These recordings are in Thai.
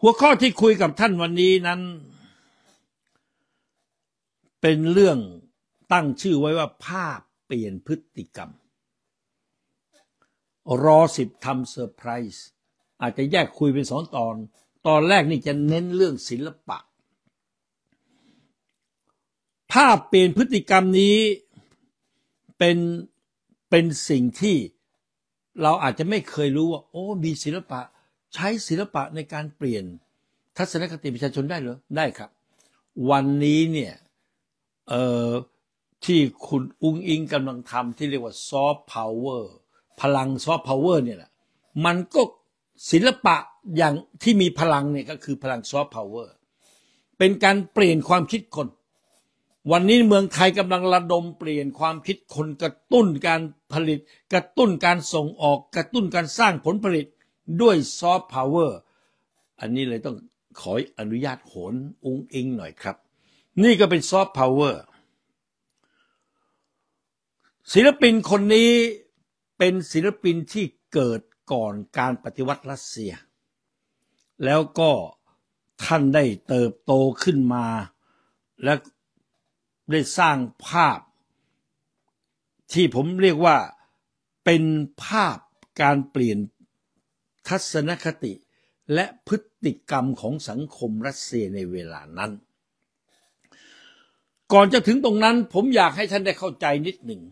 หัวข้อที่คุยกับท่านวันนี้นั้นเป็นเรื่องตั้งชื่อไว้ว่า ภาพเปลี่ยนพฤติกรรม รอสิบทำเซอร์ไพรส์อาจจะแยกคุยเป็นสองตอน ตอนแรกนี่จะเน้นเรื่องศิลปะ ภาพเปลี่ยนพฤติกรรมนี้เป็นเป็นสิ่งที่เราอาจจะไม่เคยรู้ว่า โอ้ มีศิลปะใช้ศิลปะในการเปลี่ยนทัศนคติประชาชนได้หรือได้ครับ วันนี้เนี่ยที่คุณอุ้งอิงกำลังทำที่เรียกว่าซอฟต์พาวเวอร์ พลังซอฟต์พาวเวอร์เนี่ยแหละมันก็ศิลปะอย่างที่มีพลังเนี่ยก็คือพลังซอฟต์พาวเวอร์ เป็นการเปลี่ยนความคิดคน วันนี้เมืองไทยกำลังระดมเปลี่ยนความคิดคนกระตุ้นการผลิต กระตุ้นการส่งออก กระตุ้นการสร้างผลผลิตด้วยซอฟต์พาวเวอร์อันนี้เลยต้องขออนุญาตโหนอุ้งอิงหน่อยครับ นี่ก็เป็นซอฟต์พาวเวอร์ศิลปินคนนี้เป็นศิลปินที่เกิดก่อนการปฏิวัติรัสเซีย แล้วก็ท่านได้เติบโตขึ้นมา และได้สร้างภาพ ที่ผมเรียกว่าเป็นภาพการเปลี่ยนทัศนคติและพฤติกรรมของสังคมรัสเซียในเวลานั้น ก่อนจะถึงตรงนั้น ผมอยากให้ท่านได้เข้าใจนิดหนึ่ง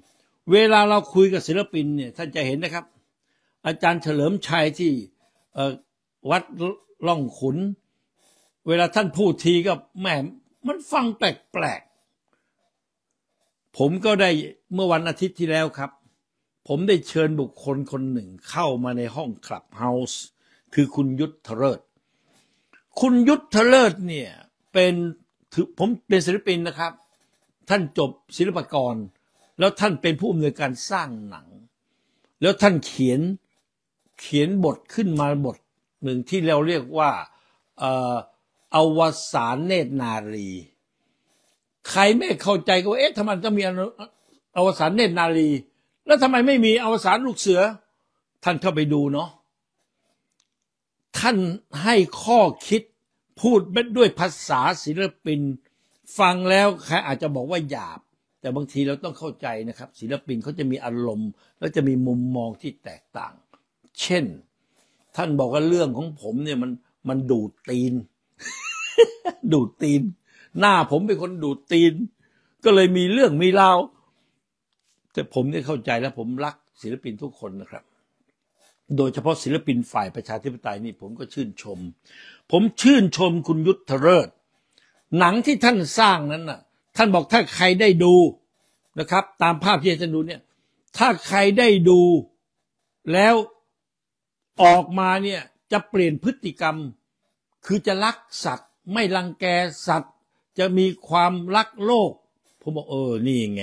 เวลาเราคุยกับศิลปินเนี่ยท่านจะเห็นนะครับ อาจารย์เฉลิมชัยที่วัดล่องขุน เวลาท่านพูดทีก็แหมมันฟังแปลกๆ ผมก็ได้เมื่อวันอาทิตย์ที่แล้วครับผมได้เชิญบุคคลคนหนึ่งเข้ามาในห้องคลับเฮาส์คือคุณยุทธเลิศคุณยุทธเลิศเนี่ยเป็นผมเป็นศิลปินนะครับ ท่านจบศิลปกร แล้วท่านเป็นผู้อำนวยการสร้างหนัง แล้วท่านเขียนเขียนบทขึ้นมาบทหนึ่งที่เราเรียกว่าอวสานเนตรนารี ใครไม่เข้าใจก็เอ๊ะทำไมต้องมี อวสานเนตรนารีแล้วทำไมไม่มีอวสานลูกเสือ ท่านเข้าไปดูเนาะท่านให้ข้อคิดพูดด้วยภาษาศิลปินฟังแล้วใครอาจจะบอกว่าหยาบ แต่บางทีเราต้องเข้าใจนะครับ ศิลปินเขาจะมีอารมณ์ แล้วจะมีมุมมองที่แตกต่าง เช่น ท่านบอกว่าเรื่องของผมเนี่ยมันมันดูดตีน ดูดตีน หน้าผมเป็นคนดูดตีน ก็เลยมีเรื่องมีราวแต่ผมเนี่ยเข้าใจแล้วผมรักศิลปินทุกคนนะครับ โดยเฉพาะศิลปินฝ่ายประชาธิปไตยนี่ผมก็ชื่นชม ผมชื่นชมคุณยุทธเรศหนังที่ท่านสร้างนั้นน่ะท่านบอกถ้าใครได้ดูนะครับ ตามภาพที่ท่านดูเนี่ยถ้าใครได้ดู แล้วออกมาเนี่ยจะเปลี่ยนพฤติกรรม คือจะรักสัตว์ ไม่รังแกสัตว์ จะมีความรักโลก ผมบอกเออนี่ไง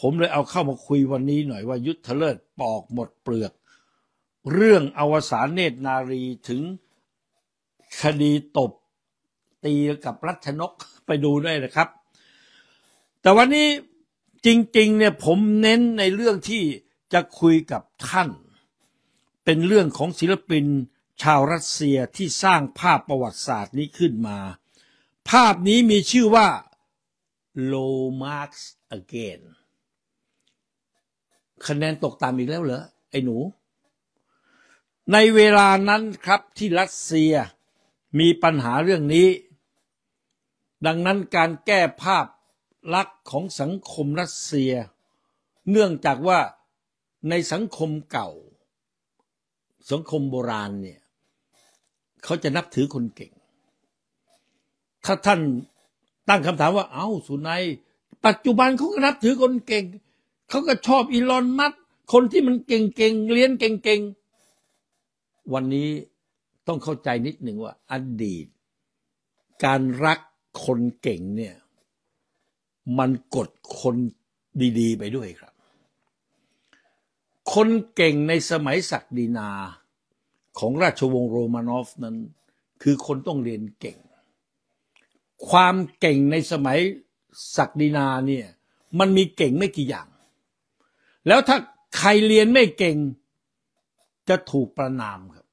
ผมเลยเอาเข้ามาคุยวันนี้หน่อยว่ายุทธเลิศปอกหมดเปลือก เรื่องอวสานเนตรนารีถึงคดีตบตีกับรัชนกไปดูด้วยนะครับ แต่วันนี้จริงๆเนี่ยผมเน้นในเรื่องที่จะคุยกับท่าน เป็นเรื่องของศิลปินชาวรัสเซียที่สร้างภาพประวัติศาสตร์นี้ขึ้นมา ภาพนี้มีชื่อว่าโลมาร์กส์อเกนคะแนนตกต่ำอีกแล้วเหรอไอ้หนู ในเวลานั้นครับที่รัสเซียมีปัญหาเรื่องนี้ ดังนั้นการแก้ภาพลักษณ์ของสังคมรัสเซีย เนื่องจากว่าในสังคมเก่า สังคมโบราณเนี่ยเขาจะนับถือคนเก่งถ้าท่านตั้งคำถามว่าเอา้าสุนัยปัจจุบันเขาก็นับถือคนเก่งเขาก็ชอบอีลอนมัสคนที่มันเก่งๆเรียนเก่ง ๆ วันนี้ต้องเข้าใจนิดหนึ่งว่าอดีต การรักคนเก่งเนี่ย มันกดคนดี ๆ ไปด้วยครับ คนเก่งในสมัยศักดินาของราชวงศ์โรมานอฟนั้น คือคนต้องเรียนเก่ง ความเก่งในสมัยศักดินาเนี่ย มันมีเก่งไม่กี่อย่างแล้วถ้าใครเรียนไม่เก่ง จะถูกประนามครับ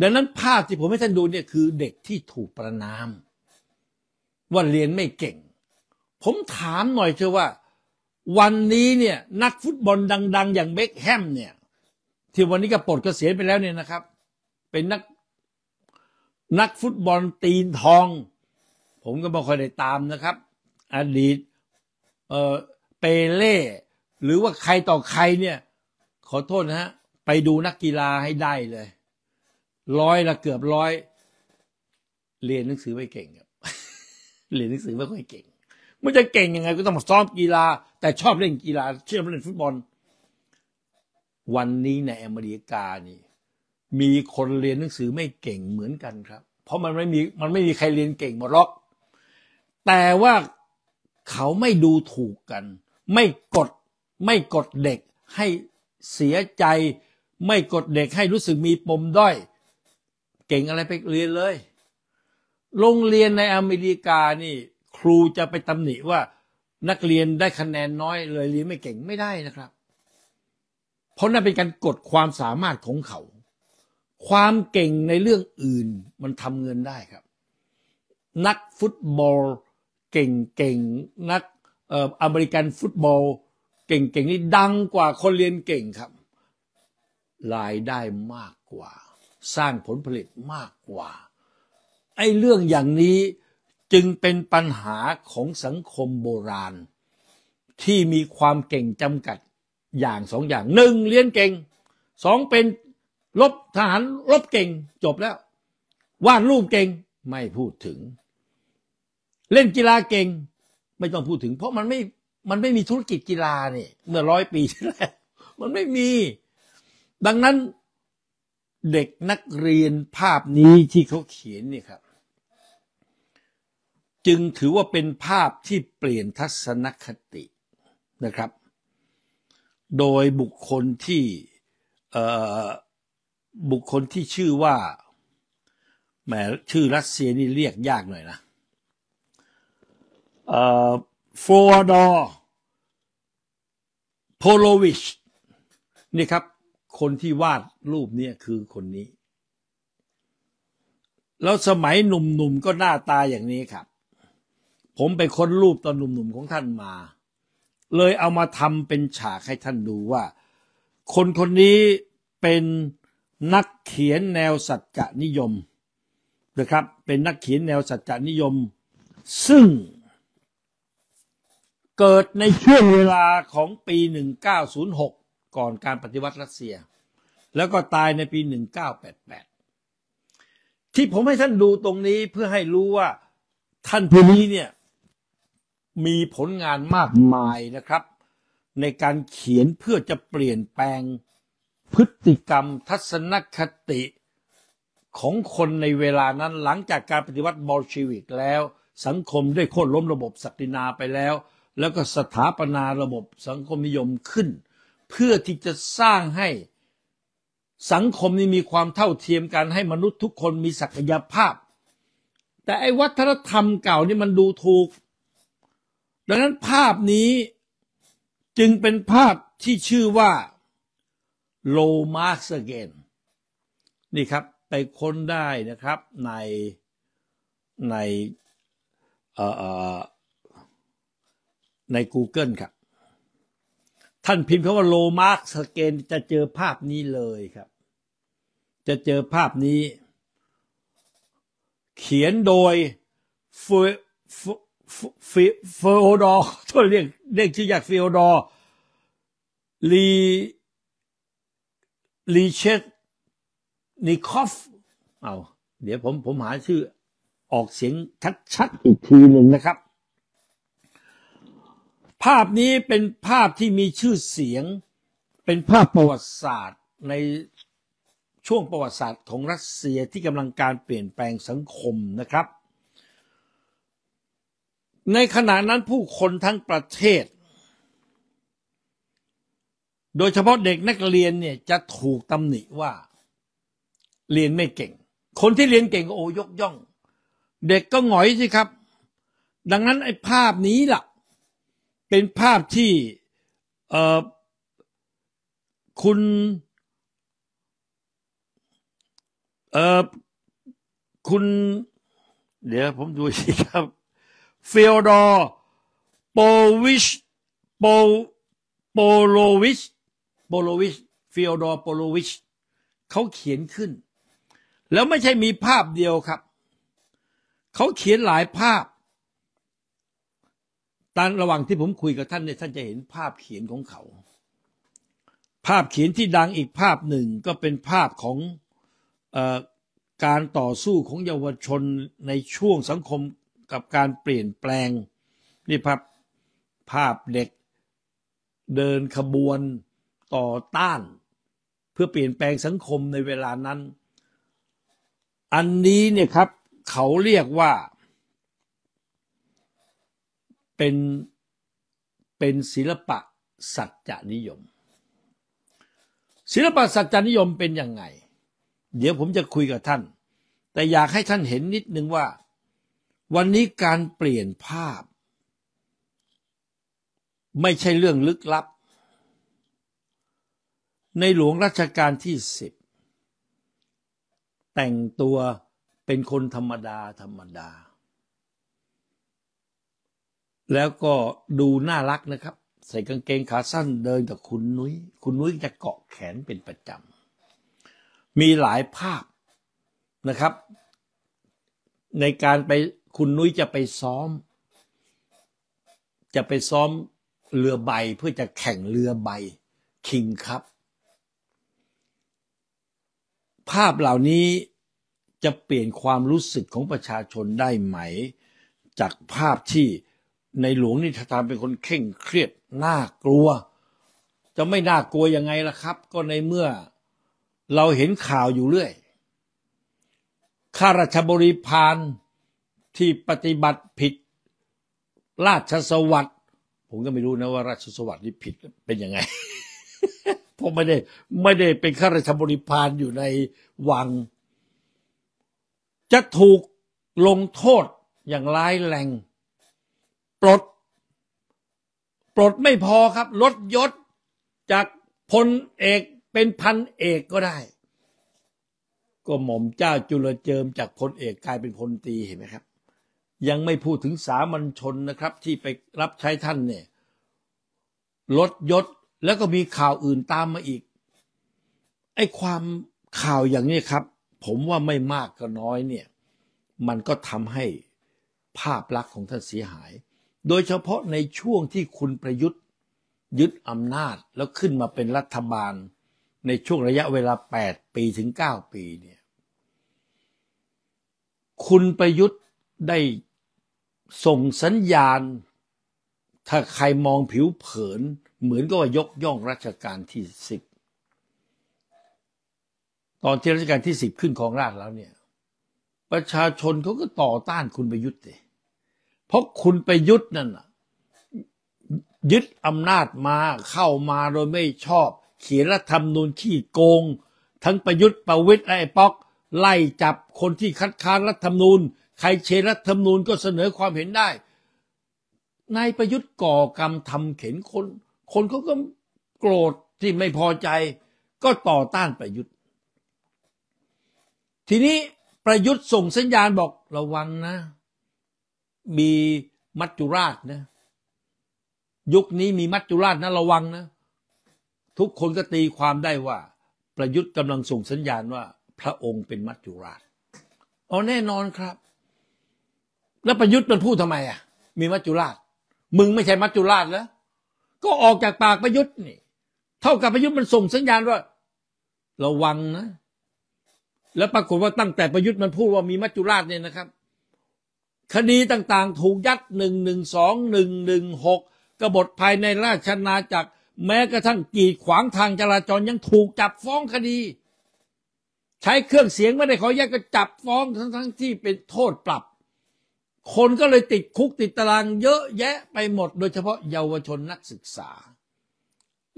ดังนั้นภาพที่ผมให้ท่านดูเนี่ยคือเด็กที่ถูกประนามว่าเรียนไม่เก่ง ผมถามหน่อยเชื่อว่า วันนี้เนี่ยนักฟุตบอลดัง ๆ อย่างเบคแฮมเนี่ย ที่วันนี้ก็ปลดเกษียณไปแล้วเนี่ยนะครับ เป็นนักนักฟุตบอลตีนทอง ผมก็ไม่ค่อยได้ตามนะครับอดีตเออเปเล่หรือว่าใครต่อใครเนี่ยขอโทษนะฮะไปดูนักกีฬาให้ได้เลย ร้อยละเกือบร้อยเรียนหนังสือไม่เก่งครับเรียนหนังสือไม่ค่อยเก่งมันจะเก่งยังไงก็ต้องมาซ้อมกีฬา แต่ชอบเล่นกีฬาชอบเล่นฟุตบอลวันนี้ในอเมริกานี่ มีคนเรียนหนังสือไม่เก่งเหมือนกันครับ เพราะมันไม่มีมันไม่มีใครเรียนเก่งหมดหรอกแต่ว่าเขาไม่ดูถูกกัน ไม่กดไม่กดเด็กให้เสียใจ ไม่กดเด็กให้รู้สึกมีปมด้อยเก่งอะไรไปเรียนเลย โรงเรียนในอเมริกานี่ครูจะไปตำหนิว่านักเรียนได้คะแนนน้อยเลยเรียนไม่เก่งไม่ได้นะครับเพราะนั่นเป็นการกดความสามารถของเขา ความเก่งในเรื่องอื่นมันทำเงินได้ครับ นักฟุตบอล เก่งๆนักอเมริกันฟุตบอลเก่งๆนี่ดังกว่าคนเรียนเก่งครับรายได้มากกว่า สร้างผลผลิตมากกว่าไอ้เรื่องอย่างนี้จึงเป็นปัญหาของสังคมโบราณ ที่มีความเก่งจำกัดอย่างสองอย่างหนึ่งเรียนเก่งสองเป็นลบทหารลบเก่งจบแล้ววาดรูปเก่งไม่พูดถึง เล่นกีฬาเก่งไม่ต้องพูดถึง เพราะมันไม่มันไม่มีธุรกิจกีฬาเนี่ยเมื่อร้อยปีที่แล้วมันไม่มี ดังนั้นเด็กนักเรียนภาพนี้ที่เขาเขียนเนี่ยครับ จึงถือว่าเป็นภาพที่เปลี่ยนทัศนคตินะครับ โดยบุคคลที่บุคคลที่ชื่อว่าแหมชื่อรัสเซียนี่เรียกยากหน่อยนะโฟอร์ดโพโลวิช นี่ครับ คนที่วาดรูปนี้คือคนนี้ แล้วสมัยหนุ่มๆ ก็หน้าตาอย่างนี้ครับ ผมไปค้นรูปตอนหนุ่มๆ ของท่านมา เลยเอามาทำเป็นฉากให้ท่านดูว่า คนคนนี้เป็นนักเขียนแนวสัจจนิยมนะครับ เป็นนักเขียนแนวสัจจนิยม ซึ่งเกิดในช่วงเวลาของปี 1906 ก่อนการปฏิวัติรัสเซีย แล้วก็ตายในปี 1988 ที่ผมให้ท่านดูตรงนี้เพื่อให้รู้ว่าท่านผู้นี้เนี่ยมีผลงานมากมายนะครับ ในการเขียนเพื่อจะเปลี่ยนแปลงพฤติกรรมทัศนคติของคนในเวลานั้นหลังจากการปฏิวัติบอลชีวิกแล้วสังคมได้โค่นล้มระบบศักดินาไปแล้วแล้วก็สถาปนาระบบสังคมนิยมขึ้น เพื่อที่จะสร้างให้สังคมนี้มีความเท่าเทียมกันให้มนุษย์ทุกคนมีศักยภาพ แต่ไอ้วัฒนธรรมเก่านี่มันดูถูก ดังนั้นภาพนี้จึงเป็นภาพที่ชื่อว่า low m a r k น again นี่ครับไปค้นได้นะครับในในเอ่อใน Google ครับ ท่านพิมพ์คาว่าโลมาร์กสเกนจะเจอภาพนี้เลยครับ จะเจอภาพนี้ เขียนโดยเฟิฟโอดอรทเรียกเรียกชื่อจากเฟโอดอรลีลีเชตนิคอฟเอา เดี๋ยวผม ผมหาชื่อออกเสียงชัดๆอีกทีหนึ่งนะครับภาพนี้เป็นภาพที่มีชื่อเสียง เป็นภาพประวัติศาสตร์ ในช่วงประวัติศาสตร์ของรัสเซียที่กำลังการเปลี่ยนแปลงสังคมนะครับ ในขณะนั้นผู้คนทั้งประเทศ โดยเฉพาะเด็กนักเรียนเนี่ยจะถูกตำหนิว่าเรียนไม่เก่ง คนที่เรียนเก่งก็โอ้ยกย่อง เด็กก็หงอยสิครับ ดังนั้นไอ้ภาพนี้ล่ะเป็นภาพที่ เออคุณ เออคุณ เดี๋ยวผมดูสิครับเฟลดอร์โปวิชโปโปโลวิชโปโลวิชเฟิดอร์โปโลวิชเขาเขียนขึ้น แล้วไม่ใช่มีภาพเดียวครับ เขาเขียนหลายภาพตอนระหว่างที่ผมคุยกับท่านเนี่ยท่านจะเห็นภาพเขียนของเขา ภาพเขียนที่ดังอีกภาพหนึ่งก็เป็นภาพของอการต่อสู้ของเยาวชนในช่วงสังคมกับการเปลี่ยนแปลงนี่ภาพภาพเด็กเดินขบวนต่อต้าน เพื่อเปลี่ยนแปลงสังคมในเวลานั้น อันนี้เนี่ยครับเขาเรียกว่าเป็นเป็นศิลปะสัจจนิยมศิลปะสัจจนิยมเป็นยังไง เดี๋ยวผมจะคุยกับท่าน แต่อยากให้ท่านเห็นนิดนึงว่า วันนี้การเปลี่ยนภาพ ไม่ใช่เรื่องลึกลับ ในหลวงรัชกาลที่สิบแต่งตัวเป็นคนธรรมดาธรรมดาแล้วก็ดูน่ารักนะครับ ใส่กางเกงขาสั้นเดินกับคุณนุย้ยคุณนุ้ยจะเกาะแขนเป็นประจำ มีหลายภาพนะครับ ในการไปคุณนุ้ยจะไปซ้อม จะไปซ้อมเรือใบเพื่อจะแข่งเรือใบคิงครับ ภาพเหล่านี้จะเปลี่ยนความรู้สึกของประชาชนได้ไหม จากภาพที่ในหลวงนี่ทามเป็นคนเข่งเครียดน่ากลัว จะไม่น่ากลัวยังไงล่ะครับ ก็ในเมื่อเราเห็นข่าวอยู่เรื่อย ข้าราชบริพารที่ปฏิบัติผิดราชสวัสดิ์ผมก็ไม่รู้นะว่า ราชสวัสดิ์นี่ผิดเป็นยังไง ผมไม่ได้ ไม่ได้เป็นข้าราชบริพารอยู่ในวัง จะถูกลงโทษอย่างร้ายแรงปลดปลดไม่พอครับลดยศจากพลเอกเป็นพันเอกก็ได้ก็หม่อมเจ้าจุลเจิมจากพลเอกกลายเป็นพลตีเห็นไหมครับ ยังไม่พูดถึงสามัญชนนะครับที่ไปรับใช้ท่านเนี่ยลดยศแล้วก็มีข่าวอื่นตามมาอีกไอ้ความข่าวอย่างนี้ครับ ผมว่าไม่มากก็น้อยเนี่ยมันก็ทำให้ภาพลักษณ์ของท่านเสียหายโดยเฉพาะในช่วงที่คุณประยุทธ์ยึดอำนาจแล้วขึ้นมาเป็นรัฐบาล ในช่วงระยะเวลา 8 ปีถึง 9 ปีเนี่ย คุณประยุทธ์ได้ส่งสัญญาณถ้าใครมองผิวเผิน เหมือนก็ว่ายกย่องรัชกาลที่ 10 ตอนที่รัชกาลที่ 10 ขึ้นของราชแล้วเนี่ยประชาชนเขาก็ต่อต้านคุณประยุทธ์เลยเพราะคุณไปยึดนั่นยึดอำนาจมาเข้ามาโดยไม่ชอบเขียนรัฐธรรมนูญขี้โกง ทั้งประยุทธ์ประวิตยแไอ้ป๊อกไล่จับคนที่คัดค้านรัฐธรรมนูญใครเชรัฐธรรมนูญก็เสนอความเห็นได้นายประยุทธ์ก่อกรรมทำเข็นคน คนเขาก็โกรธที่ไม่พอใจ ก็ต่อต้านประยุทธ์ ทีนี้ประยุทธ์ส่งสัญญาณบอกระวังนะมีมัจจุราชนะ ยุคนี้มีมัจจุราชนะระวังนะ ทุกคนก็ตีความได้ว่า ประยุทธ์กำลังส่งสัญญาณว่า พระองค์เป็นมัจจุราชเอาแน่นอนครับ แล้วประยุทธ์มันพูดทำไมอ่ะ มีมัจจุราช มึงไม่ใช่มัจจุราชแล้วก็ออกจากปากประยุทธ์นี่เท่ากับประยุทธ์มันส่งสัญญาณว่าระวังนะ แล้วปรากฏว่าตั้งแต่ประยุทธ์มันพูดว่ามีมัจจุราชเนี่ยนะครับคดีต่างๆถูกยัดหนึ่งหนึ่งสองหนึ่งหนึ่งหกกบฏภายในราชนาจักรแม้กระทั่งกีดขวางทางจราจรยังถูกจับฟ้องคดี ใช้เครื่องเสียงไม่ได้ขอแยกก็จับฟ้องทั้งๆที่เป็นโทษปรับ คนก็เลยติดคุกติดตารางเยอะแยะไปหมดโดยเฉพาะเยาวชนนักศึกษา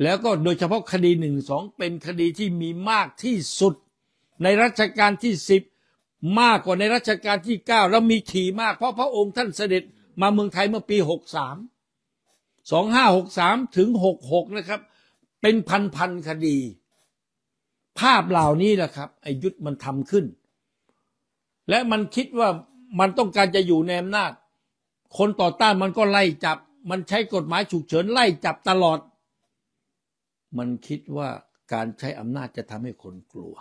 แล้วก็โดยเฉพาะคดีหนึ่งสองเป็นคดีที่มีมากที่สุดในรัชกาลที่สิบมากกว่าในรัชกาลที่เก้าแล้วมีถี่มากเพราะพระองค์ท่านเสด็จมาเมืองไทยเมื่อปีหกสามสองห้าหกสามถึงหกหกนะครับ เป็นพันพันคดี ภาพเหล่านี้แหละครับไอยุทธมันทำขึ้น และมันคิดว่ามันต้องการจะอยู่ในอำนาจ คนต่อต้านมันก็ไล่จับ มันใช้กฎหมายฉุกเฉินไล่จับตลอด มันคิดว่าการใช้อำนาจจะทำให้คนกลัว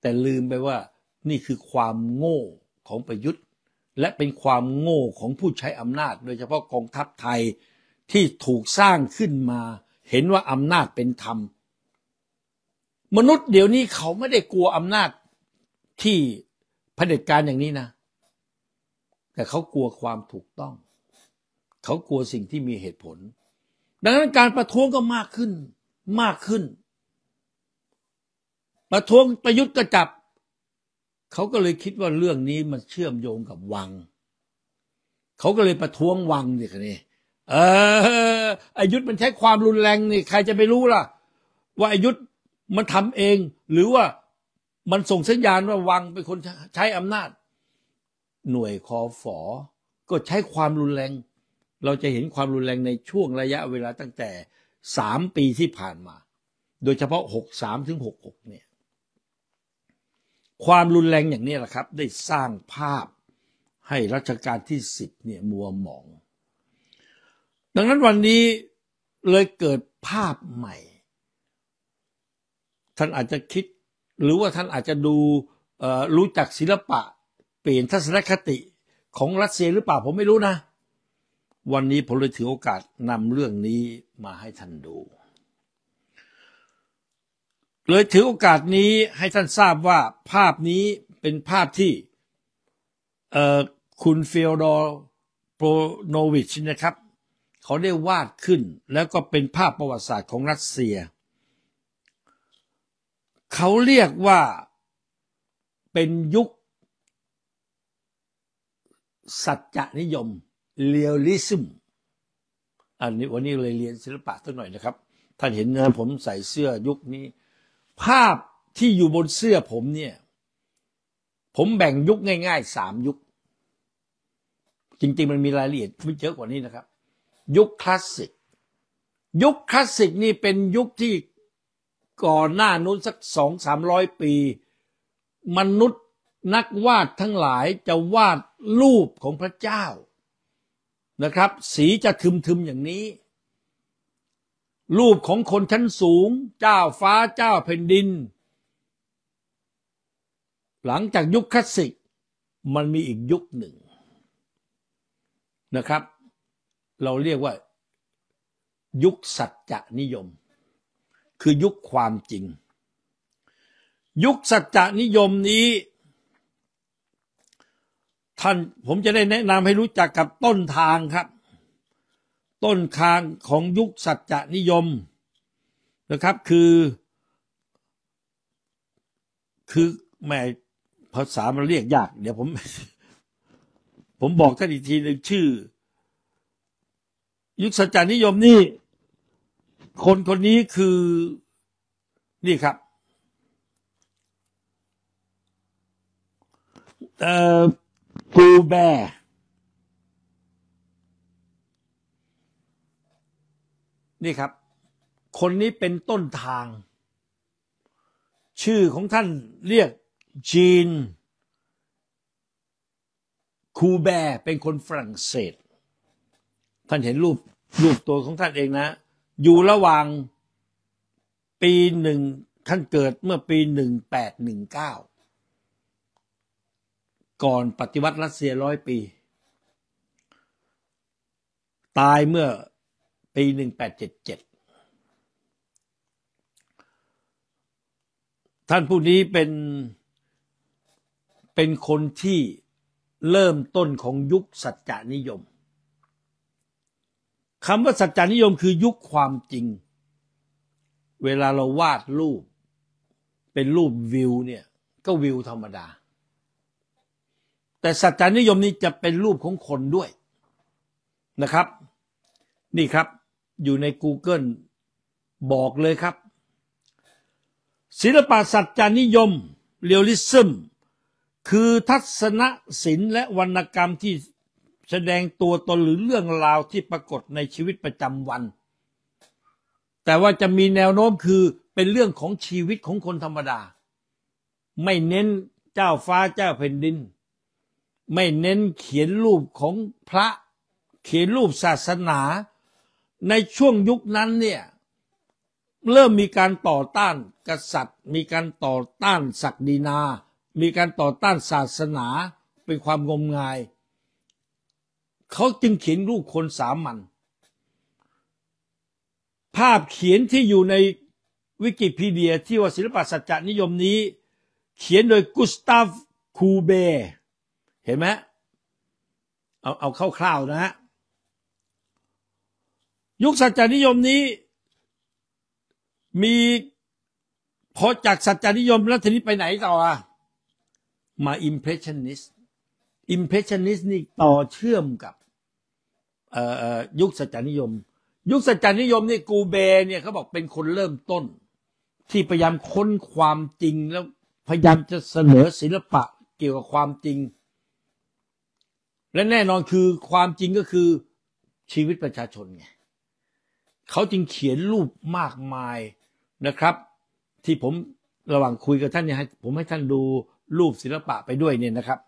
แต่ลืมไปว่านี่คือความโง่ของประยุทธ์และเป็นความโง่ของผู้ใช้อำนาจโดยเฉพาะกองทัพไทยที่ถูกสร้างขึ้นมา เห็นว่าอำนาจเป็นธรรม มนุษย์เดี๋ยวนี้เขาไม่ได้กลัวอำนาจที่เผด็จการอย่างนี้นะ แต่เขากลัวความถูกต้อง เขากลัวสิ่งที่มีเหตุผล ดังนั้นการประท้วงก็มากขึ้นมากขึ้น ประท้วงประยุทธ์ก็จับเขาก็เลยคิดว่าเรื่องนี้มันเชื่อมโยงกับวัง เขาก็เลยประท้วงวังนี่คันนี้เอออายุธมันใช้ความรุนแรงนี่ใครจะไปรู้ล่ะ ว่าอายุธมันทำเองหรือว่ามันส่งสัญญาณว่าวังเป็นคนใช้อำนาจ หน่วยคอฝอก็ใช้ความรุนแรง เราจะเห็นความรุนแรงในช่วงระยะเวลาตั้งแต่สามปีที่ผ่านมา โดยเฉพาะหกสามถึงหกหกเนี่ยความรุนแรงอย่างนี้แหละครับได้สร้างภาพให้รัชกาลที่สิบเนี่ย มัวหมอง ดังนั้นวันนี้เลยเกิดภาพใหม่ ท่านอาจจะคิด หรือว่าท่านอาจจะดูรู้จักศิลปะ เปลี่ยนทัศนคติของรัสเซียหรือเปล่า ผมไม่รู้นะ วันนี้ผมเลยถือโอกาสนำเรื่องนี้มาให้ท่านดูเลยถือโอกาสนี้ให้ท่านทราบว่าภาพนี้เป็นภาพที่คุณเฟลดอร์โปรโนวิชนะครับ เขาได้วาดขึ้นแล้วก็เป็นภาพประวัติศาสตร์ของรัสเซีย เขาเรียกว่าเป็นยุคสัจจนิยม เรียลลิซึมอันนี้วันนี้เลยเรียนศิลปะสักหน่อยนะครับ ท่านเห็นนะผมใส่เสื้อยุคนี้ภาพที่อยู่บนเสื้อผมเนี่ย ผมแบ่งยุคง่ายๆสามยุค จริงๆมันมีรายละเอียดเยอะกว่านี้นะครับ ยุคคลาสสิก ยุคคลาสสิกนี่เป็นยุคที่ก่อนหน้านู้นสักสองสามร้อยปี มนุษย์นักวาดทั้งหลายจะวาดรูปของพระเจ้านะครับ สีจะทึมๆอย่างนี้รูปของคนชั้นสูง เจ้าฟ้าเจ้าแผ่นดิน หลังจากยุคคลาสสิกมันมีอีกยุคหนึ่งนะครับ เราเรียกว่า ยุคสัจจะนิยม คือยุคความจริง ยุคสัจจะนิยมนี้ ท่านผมจะได้แนะนำให้รู้จักกับต้นทางครับต้นคางของยุคสัจจนิยมนะครับคือ คือแม่ภาษามันเรียกยากเดี๋ยวผม ผมบอกท่านอีกทีหนึ่งชื่อ ยุคสัจจนิยมนี่ คนคนนี้คือนี่ครับเอ่อกูแบร์นี่ครับ คนนี้เป็นต้นทาง ชื่อของท่านเรียกจีน คูแบร์เป็นคนฝรั่งเศส ท่านเห็นรูปรูปตัวของท่านเองนะ อยู่ระหว่างปีหนึ่ง ท่านเกิดเมื่อปีหนึ่งแปดหนึ่งเก้าก่อนปฏิวัติรัสเซียร้อยปี ตายเมื่อปีหนึ่งแปดเจ็ดเจ็ดท่านผู้นี้เป็นเป็นคนที่เริ่มต้นของยุคสัจจานิยมคำว่าสัจจานิยมคือยุคความจริง เวลาเราวาดรูป เป็นรูปวิวเนี่ยก็วิวธรรมดา แต่สัจจานิยมนี้จะเป็นรูปของคนด้วยนะครับนี่ครับอยู่ใน Google บอกเลยครับ ศิลปะสัจจานิยมเรียลลิซึมคือทัศนศิลป์และวรรณกรรมที่แสดงตัวตนหรือเรื่องราวที่ปรากฏในชีวิตประจำวัน แต่ว่าจะมีแนวโน้มคือเป็นเรื่องของชีวิตของคนธรรมดา ไม่เน้นเจ้าฟ้าเจ้าแผ่นดิน ไม่เน้นเขียนรูปของพระเขียนรูปศาสนาในช่วงยุคนั้นเนี่ยเริ่มมีการต่อต้านกษัตริย์ มีการต่อต้านศักดินา มีการต่อต้านศาสนาเป็นความงมงายเขาจึงเขียนรูปคนสามัญภาพเขียนที่อยู่ในวิกิพีเดียที่ว่าศิลปะสัจจนิยมนี้เขียนโดยกุสตาฟคูเบเห็นไหมเอาเอาคร่าวๆนะฮะยุคสัจจานิยมนี้มีพอจากสัจจานิยมแล้วทีนี้ไปไหนต่ออ่ะมาอิมเพรสชันนิสอิมเพรสชันนิสนี่ต่อเชื่อมกับยุคสัจจานิยม ยุคสัจจานิยมนี่กูเบเนี่ยเขาบอกเป็นคนเริ่มต้น ที่พยายามค้นความจริง แล้วพยายามจะเสนอศิลปะเกี่ยวกับความจริง และแน่นอนคือความจริงก็คือชีวิตประชาชนไงเขาจึงเขียนรูปมากมายนะครับ ที่ผมระหว่างคุยกับท่านเนี่ยผมให้ท่านดูรูปศิลปะไปด้วยเนี่ยนะครับ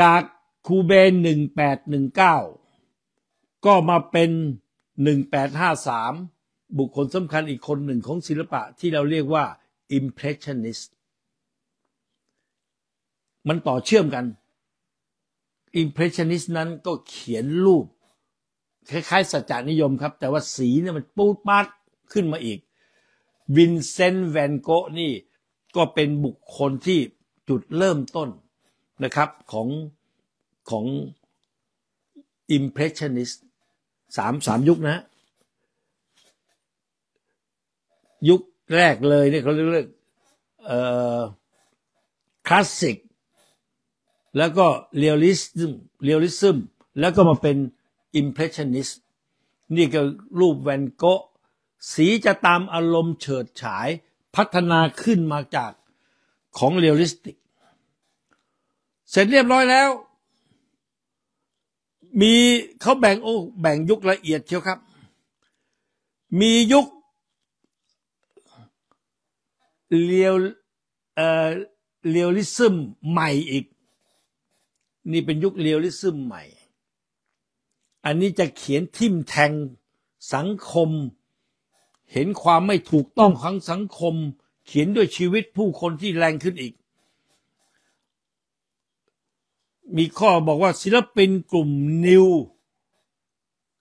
จากคูเบนหนึ่งแปดหนึ่งเก้าก็มาเป็นหนึ่งแปดห้าสามบุคคลสำคัญอีกคนหนึ่งของศิลปะที่เราเรียกว่า impressionist มันต่อเชื่อมกัน impressionist นั้นก็เขียนรูปคล้ายๆสัจจานิยมครับ แต่ว่าสีเนี่ย มันปูดปัดขึ้นมาอีก วินเซนต์แวนโกนี่ก็เป็นบุคคลที่จุดเริ่มต้นนะครับของ ของมเพรสชันนิสต์สามสามยุคนะยุคแรกเลยเนี่ยเขาเรียกเอ่อคลาสสิกแล้วก็เรียลลิซึมเรียลลิซึมแล้วก็มาเป็น impressionist นี่ก็รูปแวนโกะสีจะตามอารมณ์เฉิดฉายพัฒนาขึ้นมาจากของเรียลลิสติก เสร็จเรียบร้อยแล้วมีเขาแบ่งโอ้แบ่งยุคละเอียดเชียวครับ มียุคเรียลเอ่อ เรียลลิซึมใหม่อีก นี่เป็นยุคเรียลลิซึมใหม่อันนี้จะเขียนทิมแทงสังคม เห็นความไม่ถูกต้องของสังคม เขียนด้วยชีวิตผู้คนที่แรงขึ้นอีก มีข้อบอกว่าศิลปินกลุ่มนิว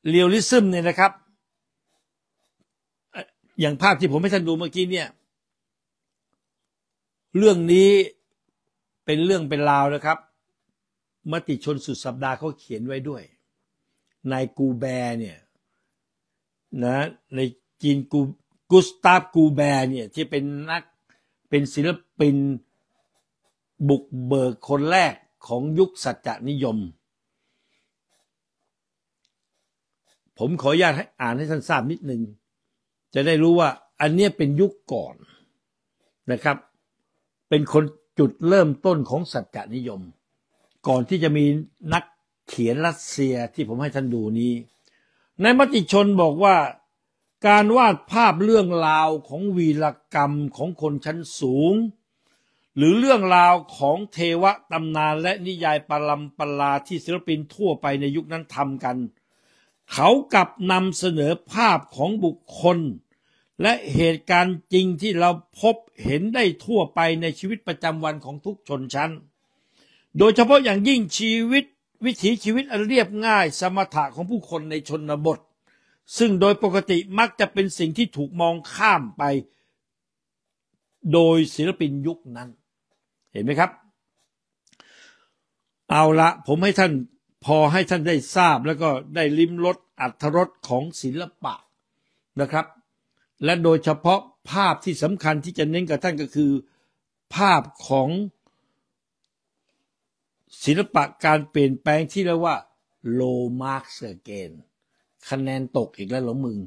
เรียลลิซึมเนี่ยนะครับ อย่างภาพที่ผมให้ท่านดูเมื่อกี้เนี่ย เรื่องนี้เป็นเรื่องเป็นราวนะครับมติชนสุดสัปดาห์เขาเขียนไว้ด้วยนายกูแบร์เนี่ย นะ ในจีนกูกุสตาฟกูแบร์เนี่ย ที่เป็นนัก เป็นศิลปิน บุกเบิกคนแรกของยุคสัจจนิยม ผมขออนุญาตให้อ่านให้ท่านทราบนิดหนึ่งจะได้รู้ว่าอันนี้เป็นยุคก่อนนะครับ เป็นคนจุดเริ่มต้นของสัจจนิยม ก่อนที่จะมีนักเขียนรัสเซียที่ผมให้ท่านดูนี้ ในมติชนบอกว่าการวาดภาพเรื่องราวของวีรกรรมของคนชั้นสูง หรือเรื่องราวของเทวะตำนานและนิยายปรำมปลาที่ศิลปินทั่วไปในยุคนั้นทำกัน เขากลับนำเสนอภาพของบุคคลและเหตุการณ์จริงที่เราพบเห็นได้ทั่วไปในชีวิตประจำวันของทุกชนชั้น โดยเฉพาะอย่างยิ่งชีวิตวิถีชีวิต อันเรียบง่าย สมถะของผู้คนใน ชนบท ซึ่งโดยปกติมักจะเป็นสิ่งที่ถูกมองข้ามไปโดยศิลปินยุคนั้นเห็นไหมครับ เอาละผมให้ ท่าน พอให้ท่านได้ทราบ แล้วก็ได้ลิ้มรสอัตรสของศิลปะนะครับ และโดยเฉพาะภาพที่สำคัญที่จะเน้นกับท่านก็คือภาพของศิลปะการเปลี่ยนแปลงที่เรียกว่า low mark s g a i n คะแนนตกอีกแล้วหรอมึง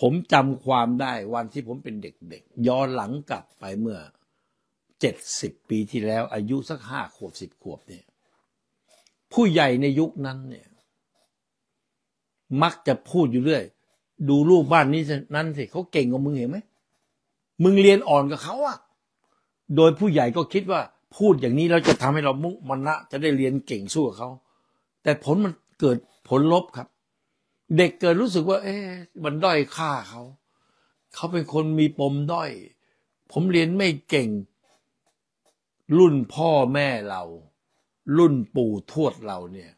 ผมจำความได้วันที่ผมเป็นเด็กๆย้อนหลังกลับไปเมื่อเจ็ดสิบปีที่แล้ว อายุสักห้าขวบสิบขวบเนี่ย ผู้ใหญ่ในยุคนั้นเนี่ย มักจะพูดอยู่เรื่อยดูลูกบ้านนี้นั้นสิเขาเก่งกว่ามึงเห็นไหม มึงเรียนอ่อนกว่าเขาอะโดยผู้ใหญ่ก็คิดว่าพูดอย่างนี้เราจะทำให้เรามุมนะ จะได้เรียนเก่งสู้กับเขาแต่ผลมันเกิดผลลบครับ เด็กเกิดรู้สึกว่าเอ๊ะมันด้อยค่าเขาเขาเป็นคนมีปมด้อย ผมเรียนไม่เก่ง รุ่นพ่อแม่เรา รุ่นปู่ทวดเราเนี่ย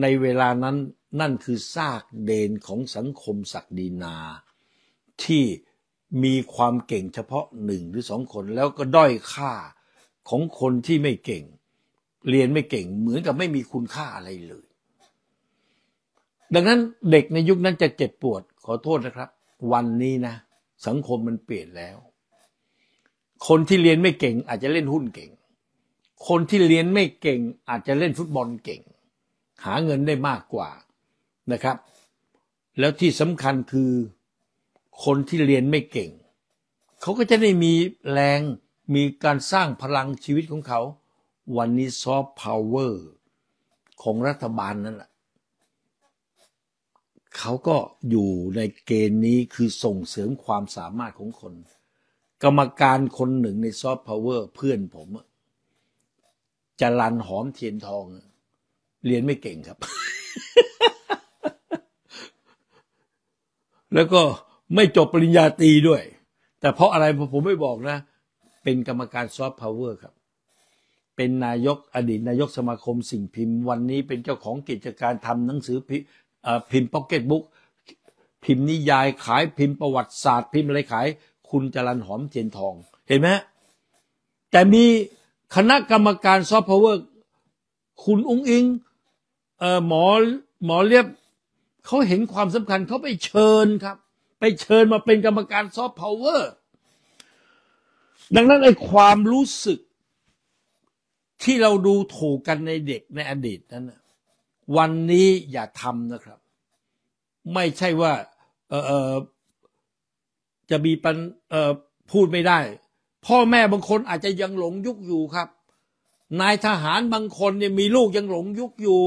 ในเวลานั้นนั่นคือซากเดนของสังคมศักดินา ที่มีความเก่งเฉพาะหนึ่งหรือสองคนแล้วก็ด้อยค่าของคนที่ไม่เก่ง เรียนไม่เก่งเหมือนกับไม่มีคุณค่าอะไรเลย ดังนั้นเด็กในยุคนั้นจะเจ็บปวดขอโทษนะครับ วันนี้นะ สังคมมันเปลี่ยนแล้ว คนที่เรียนไม่เก่ง อาจจะเล่นหุ้นเก่ง คนที่เรียนไม่เก่ง อาจจะเล่นฟุตบอลเก่ง หาเงินได้มากกว่านะครับ แล้วที่สำคัญคือ คนที่เรียนไม่เก่งเขาก็จะได้มีแรงมีการสร้างพลังชีวิตของเขา วันนี้ซอฟต์พาวเวอร์ ของรัฐบาลนั่นแหละเขาก็อยู่ในเกณฑ์นี้คือส่งเสริมความสามารถของคน กรรมการคนหนึ่งในซอฟต์พาวเวอร์ เพื่อนผมจะรันหอมเทียนทอง เรียนไม่เก่งครับ แล้วก็ไม่จบปริญญาตรีด้วย แต่เพราะอะไรผมไม่บอกนะเเป็นกรรมการซอฟต์พาวเวอร์ครับ เป็นนายกอดีต นายกสมาคมสิ่งพิมพ์วันนี้เป็นเจ้าของกิจการทำหนังสือพิมพ์พ็อกเก็ตบุ๊กพิมพ์นิยายขายพิมพ์ประวัติศาสตร์พิมพ์อะไรขาย คุณจรันหอมเทียนทองเห็นไหมแต่มีคณะกรรมการซอฟต์พาวเวอร์คุณอุ้งอิงหมอหมอเรียบเขาเห็นความสำคัญเขาไปเชิญครับ ไปเชิญมาเป็นกรรมการซอฟต์พาวเวอร์ดังนั้นไอ้ความรู้สึกที่เราดูถูกกันในเด็กในอดีตนั้นวันนี้อย่าทำนะครับ ไม่ใช่ว่าเออจะมีปันเออพูดไม่ได้ พ่อแม่บางคน อาจจะยังหลงยุคอยู่ครับ นายทหารบางคนเนี่ยมีลูกยังหลงยุคอยู่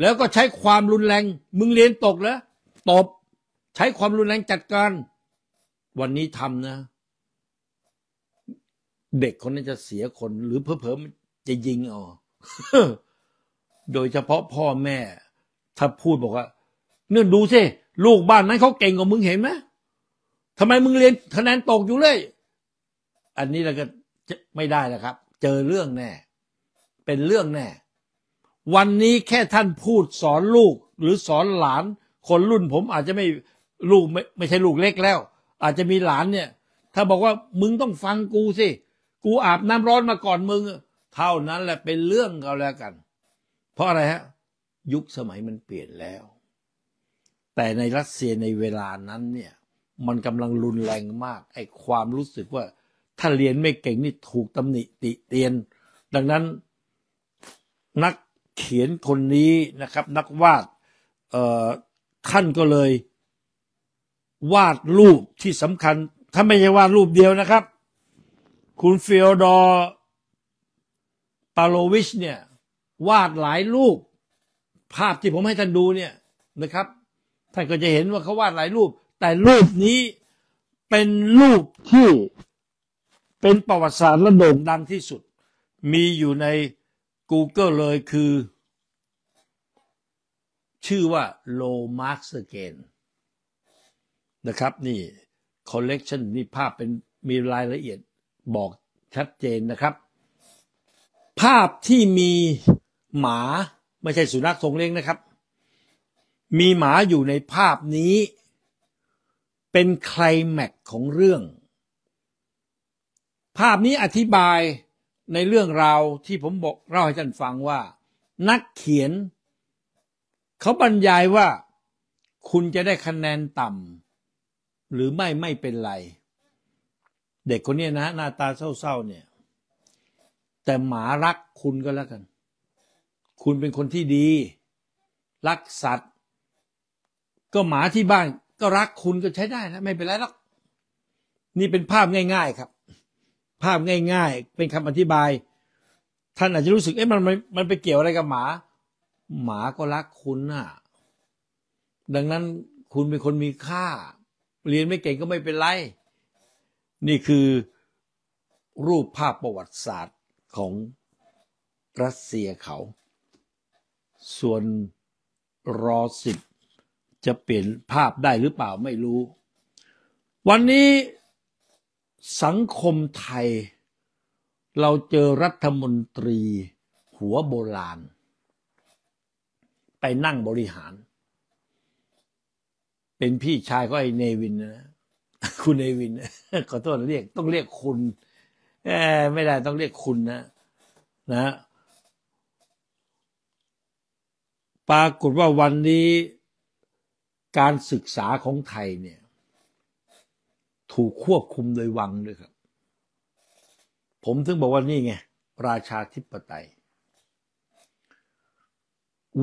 แล้วก็ใช้ความรุนแรงมึงเรียนตกแล้วตบใช้ความรุนแรงจัดการ วันนี้ทำนะเด็กคนนั้นจะเสียคนหรือเพิ่มๆจะยิงออกโดยเฉพาะพ่อแม่ ถ้าพูดบอกว่า เนื่อดูสิลูกบ้านนั้นเขาเก่งกว่ามึงเห็นไหมทำไมมึงเรียนคะแนนตกอยู่เลย อันนี้เราก็ไม่ได้แล้วครับ เจอเรื่องแน่ เป็นเรื่องแน่ วันนี้แค่ท่านพูดสอนลูก หรือสอนหลาน คนรุ่นผมอาจจะไม่ลูกไม่ไม่ใช่ลูกเล็กแล้ว อาจจะมีหลานเนี่ยถ้าบอกว่ามึงต้องฟังกูสิกูอาบน้ำร้อนมาก่อนมึง เท่านั้นแหละเป็นเรื่องเขาแล้วกัน เพราะอะไรฮะ ยุคสมัยมันเปลี่ยนแล้ว แต่ในรัสเซียในเวลานั้นเนี่ย มันกำลังรุนแรงมาก ไอ้ความรู้สึกว่า ถ้าเรียนไม่เก่งนี่ถูกตำหนิติเตียน ดังนั้นนักเขียนคนนี้นะครับ นักวาดท่านก็เลย วาดรูปที่สำคัญท่านไม่ใช่วาดรูปเดียวนะครับคุณฟิโอดอร์ปาโลวิช เนี่ย วาดหลายรูป ภาพที่ผมให้ท่านดูเนี่ยนะครับท่านก็จะเห็นว่าเขาวาดหลายรูป แต่รูปนี้เป็นรูปที่เป็นประวัติศาสตร์และโด่งดังที่สุด มีอยู่ใน Google เลยคือ ชื่อว่าโลมาร์กสเกนนะครับนี่คอลเลกชันนี่ภาพเป็นมีรายละเอียดบอกชัดเจนนะครับ ภาพที่มีหมาไม่ใช่สุนัขทรงเลี้ยงนะครับ มีหมาอยู่ในภาพนี้ เป็นไคลแม็กของเรื่อง ภาพนี้อธิบายในเรื่องราวที่ผมบอกเล่าให้ท่านฟังว่า นักเขียน เขาบรรยายว่าคุณจะได้คะแนนต่ำหรือไม่ไม่เป็นไรเด็กคนนี้นะหน้าตาเศร้าๆเนี่ย แต่หมารักคุณก็แล้วกัน คุณเป็นคนที่ดี รักสัตว์ ก็หมาที่บ้านก็รักคุณ ก็ ใช้ได้นะไม่เป็นไรหรอกนี่เป็นภาพง่าย ๆครับ ภาพง่าย ๆ เป็นคำอธิบาย ท่านอาจจะรู้สึกเอ๊ะมันมันไปเกี่ยวอะไรกับหมา หมาก็รักคุณนะ่ะดังนั้นคุณเป็นคนมีค่า เรียนไม่เก่งก็ไม่เป็นไรนี่คือรูปภาพประวัติศาสตร์ของ รัสเซียเขา ส่วนรอสิบจะเปลี่ยนภาพได้หรือเปล่าไม่รู้ วันนี้สังคมไทยเราเจอรัฐมนตรี หัวโบราณ ไปนั่งบริหาร เป็นพี่ชายก็ไอเนวินนะคุณเอวินขอโทษเรียกต้องเรียกคุณไม่ได้ต้องเรียกคุณนะ นะปรากฏว่าวันนี้ การศึกษาของไทยเนี่ย ถูกควบคุมโดยวังด้วยครับ ผมถึงบอกว่านี่ไงราชาธิปไตย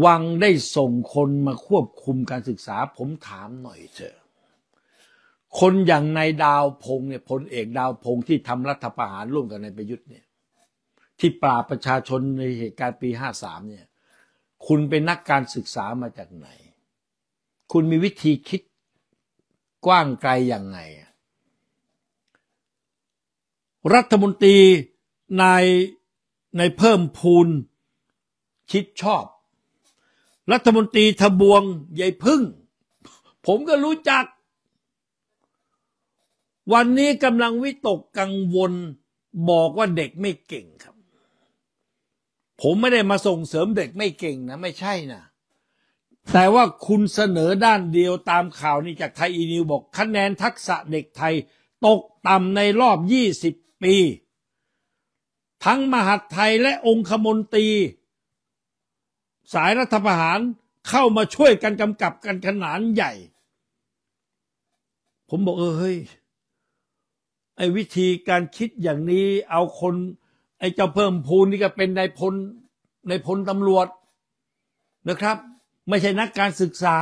วังได้ส่งคนมาควบคุมการศึกษาผมถามหน่อยเถอะคนอย่างนายดาวพงเนี่ยพลเอกดาวพงที่ทำรัฐประหารร่วมกับนายประยุทธ์เนี่ย ที่ปราบประชาชนในเหตุการณ์ปีห้าสามเนี่ยคุณเป็นนักการศึกษามาจากไหน คุณมีวิธีคิดกว้างไกลอย่างไง รัฐมนตรีนายนายเพิ่มพูนคิดชอบ รัฐมนตรีทบวงหญยพึ่ง ผมก็รู้จักวันนี้กำลังวิตกกังวลบอกว่าเด็กไม่เก่งครับ ผมไม่ได้มาส่งเสริมเด็กไม่เก่งนะ ไม่ใช่นะ แต่ว่าคุณเสนอด้านเดียวตามข่าวนี้จากไทยอีนิวบอก คะแนนทักษะเด็กไทยตกต่ำในรอบ 20 ปี ทั้งมหาดไทยและองคมนตรี สายรัฐประหารเข้ามาช่วยกันกำกับกันขนานใหญ่ ผมบอกเออเฮ้ยไอ้วิธีการคิดอย่างนี้เอาคน ไอ้เจ้าเพิ่มพูนนี่ก็เป็นนายพลนายพลตำรวจนะครับ ไม่ใช่นักการศึกษา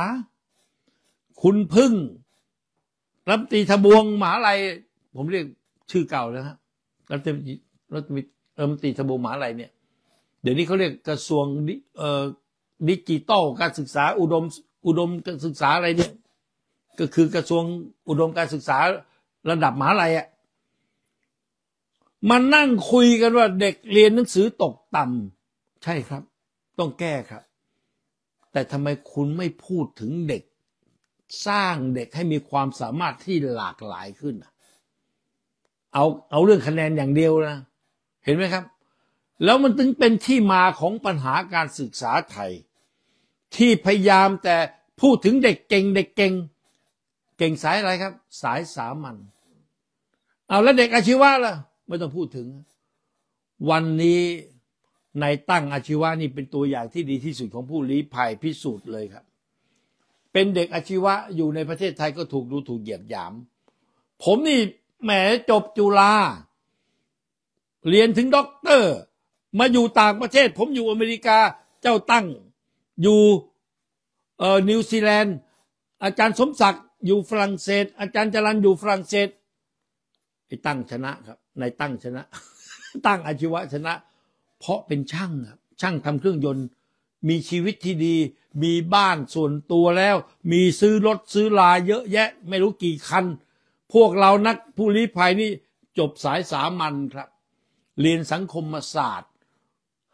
คุณพึ่ง รัฐตีทบวงหมาลายผมเรียกชื่อเก่าแล้ฮะรัฐมนตรีรัฐมนตรีทบวงหมาลายเนี่ยเดี๋ยวนี้เขาเรียกกระทรวงดิจิตอลการศึกษาอุดมอุดมการศึกษาอะไรเนี่ย ก็คือกระทรวงอุดมการศึกษาระดับมหาลัยอะมานั่งคุยกันว่าเด็กเรียนหนังสือตกต่ำใช่ครับ ต้องแก้ครับ แต่ทำไมคุณไม่พูดถึงเด็ก สร้างเด็กให้มีความสามารถที่หลากหลายขึ้น เอาเอาเรื่องคะแนนอย่างเดียวนะ เห็นไหมครับ แล้วมันถึงเป็นที่มาของปัญหาการศึกษาไทย ที่พยายามแต่พูดถึงเด็ก เก่ง เด็กเก่ง เก่งสายอะไรครับ สายสามัญเอาแล้วเด็กอาชีวะล่ะไม่ต้องพูดถึง วันนี้ในตั้งอาชีวะ นี่เป็นตัวอย่างที่ดีที่สุดของผู้ลี้ภัยพิสูจน์เลยครับ เป็นเด็กอาชีวะ อยู่ในประเทศไทยก็ถูกดูถูกเหยียดหยามผมนี่แหมจบจุฬาเรียนถึงด็อกเตอร์มาอยู่ต่างประเทศ ผมอยู่อเมริกาเจ้าตั้งอยู่เอ่อนิวซีแลนด์ อาจารย์สมศักดิ์อยู่ฝรั่งเศส อาจารย์จรันอยู่ฝรั่งเศสไอ้ตั้งชนะครับนายตั้งชนะ ตั้งอาชีวะชนะ เพราะเป็นช่างครับช่างทำเครื่องยนต์ มีชีวิตที่ดี มีบ้านส่วนตัวแล้ว มีซื้อรถซื้อลาเยอะแยะ ไม่รู้กี่คันพวกเรานักผู้ลี้ภัยนี่จบสายสามัญครับ เรียนสังคมศาสตร์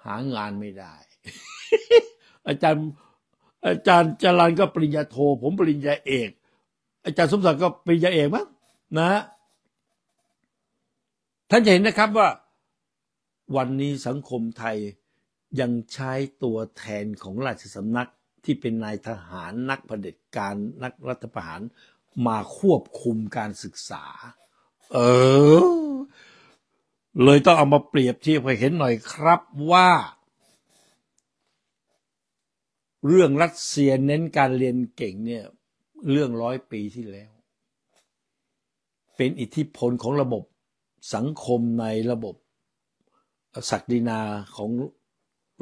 หางานไม่ได้ อาจารย์อาจารย์จรันก็ปริญญาโท ผมปริญญาเอกอาจารย์สมศักดิ์ก็ปริญญาเอกมั้งนะท่านจะเห็นนะครับว่าวันนี้สังคมไทยยังใช้ตัวแทนของราชสำนักที่เป็นนายทหารนักเผด็จการนักรัฐประหาร มาควบคุมการศึกษา เออ เลยต้องเอามาเปรียบเทียบให้เห็นหน่อยครับว่า เรื่องรัสเซียเน้นการเรียนเก่งเนี่ย เรื่องร้อยปีที่แล้ว เป็นอิทธิพลของระบบสังคมในระบบศักดินาของ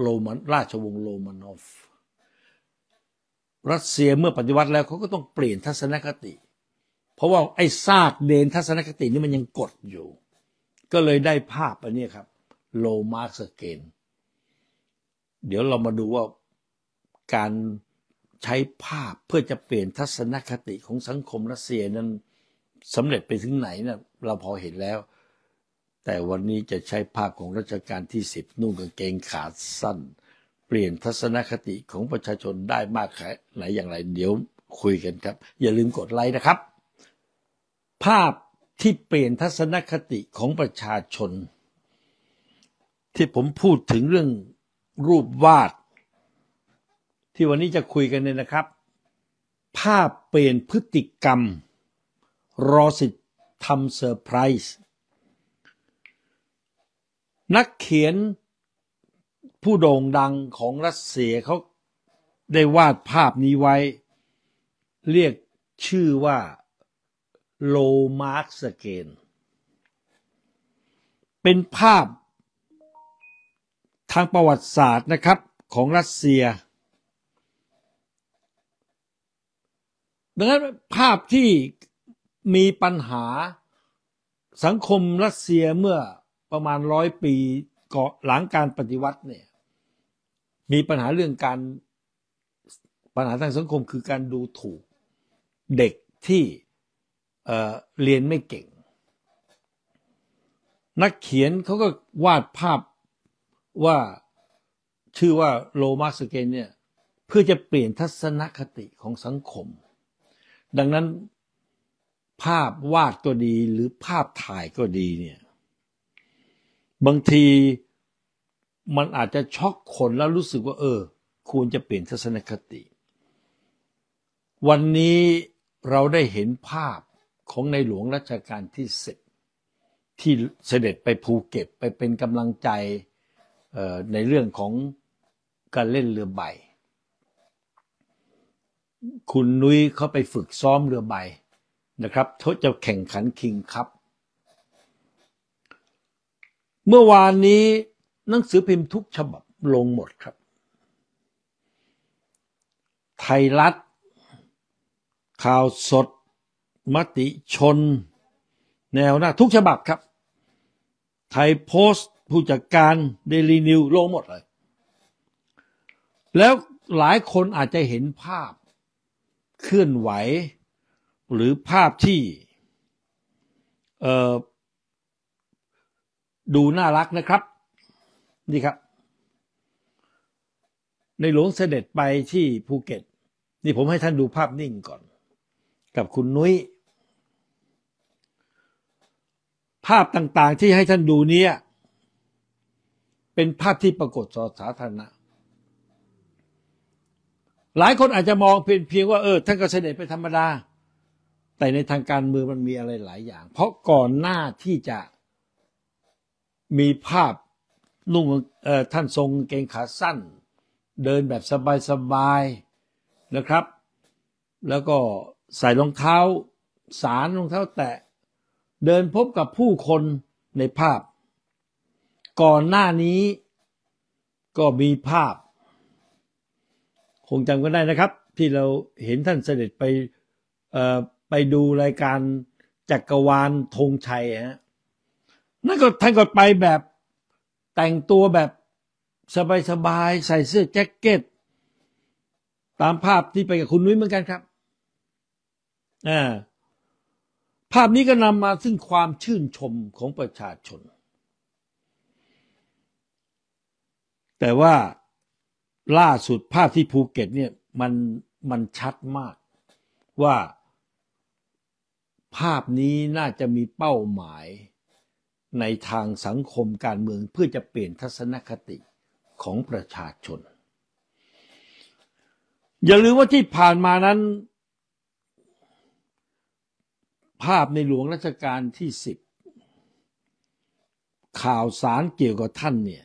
โรมันราชวงศ์โรมานอฟรัสเซียเมื่อปฏิวัติแล้วเขาก็ต้องเปลี่ยนทัศนคติ เพราะว่าไอ้ซากเดนทัศนคตินี่มันยังกดอยู่ ก็เลยได้ภาพอันนี้ครับโลมาร์สเกน เดี๋ยวเรามาดูว่าการใช้ภาพเพื่อจะเปลี่ยนทัศนคติของสังคมรัสเซียนั้นสำเร็จไปถึงไหนนะเราพอเห็นแล้วแต่วันนี้จะใช้ภาพของรัชกาลที่สิบนุ่งกางเกงขาสั้น เปลี่ยนทัศนคติของประชาชนได้มากแค่ไหนอย่างไรเดี๋ยวคุยกันครับ อย่าลืมกดไลค์นะครับ ภาพที่เปลี่ยนทัศนคติของประชาชน ที่ผมพูดถึงเรื่องรูปวาด ที่วันนี้จะคุยกันเนี่ยนะครับ ภาพเปลี่ยนพฤติกรรมรอสิทธิ์ทำเซอร์ไพรส์นักเขียนผู้โด่งดังของรัสเซียเขาได้วาดภาพนี้ไว้ เรียกชื่อว่าโลมาร์กสเกน เป็นภาพทางประวัติศาสตร์นะครับของรัสเซียดังนั้นภาพที่มีปัญหาสังคมรัสเซียเมื่อประมาณร้อยปีก่อหลังการปฏิวัติเนี่ยมีปัญหาเรื่องการปัญหาทางสังคมคือการดูถูกเด็กที่เเรียนไม่เก่ง นักเขียนเขาก็วาดภาพว่าชื่อว่าโลมาสเกนเนี่ย เพื่อจะเปลี่ยนทัศนคติของสังคม ดังนั้นภาพวาดก็ดีหรือภาพถ่ายก็ดีเนี่ยบางทีมันอาจจะช็อกคนแล้วรู้สึกว่า เออควรจะเปลี่ยนทัศนคติ วันนี้เราได้เห็นภาพของในหลวงรัชกาลที่สิบที่เสด็จไปภูเก็ตไปเป็นกำลังใจในเรื่องของการเล่นเรือใบ คุณนุ้ยเขาไปฝึกซ้อมเรือใบนะครับเขาจะแข่งขันคิงครับเมื่อวานนี้หนังสือพิมพ์ทุกฉบับลงหมดครับ ไทยรัฐ ข่าวสด มติชน แนวหน้าทุกฉบับครับ ไทยโพสต์ผู้จัดการเดลีนิวลงหมดเลย แล้วหลายคนอาจจะเห็นภาพเคลื่อนไหว หรือภาพที่เอ่อดูน่ารักนะครับนี่ครับ ในหลวงเสด็จไปที่ภูเก็ต นี่ผมให้ท่านดูภาพนิ่งก่อน กับคุณนุย้ย ภาพต่างๆที่ให้ท่านดูเนี่ยเป็นภาพที่ปรากฏสอสาธารณะ หลายคนอาจจะมองเพียงเพียงว่าเออท่านก็เสด็จไปธรรมดา แต่ในทางการเมืองมันมีอะไรหลายอย่าง เพราะก่อนหน้าที่จะมีภาพนุ่งท่านทรงเกงขาสั้น เดินแบบสบายๆนะครับ แล้วก็ใส่รองเท้าสารรองเท้าแตะ เดินพบกับผู้คนในภาพ ก่อนหน้านี้ก็มีภาพ คงจำกันได้นะครับ ที่เราเห็นท่านเสด็จไปไปดูรายการจักกรวาลธงชัยฮะนั่นก็ท่านก็ไปแบบแต่งตัวแบบสบายๆใส่เสื้อแจ็คเก็ต ตามภาพที่ไปกับคุณนุ้ยเหมือนกันครับอ่าภาพนี้ก็นำมาซึ่งความชื่นชมของประชาชน แต่ว่าล่าสุดภาพที่ภูเก็ตเนี่ยมันมันชัดมาก ว่าภาพนี้น่าจะมีเป้าหมายในทางสังคมการเมืองเพื่อจะเปลี่ยนทัศนคติของประชาชน อย่าลืมว่าที่ผ่านมานั้น ภาพในหลวงรัชกาลที่สิบข่าวสารเกี่ยวกับท่านเนี่ย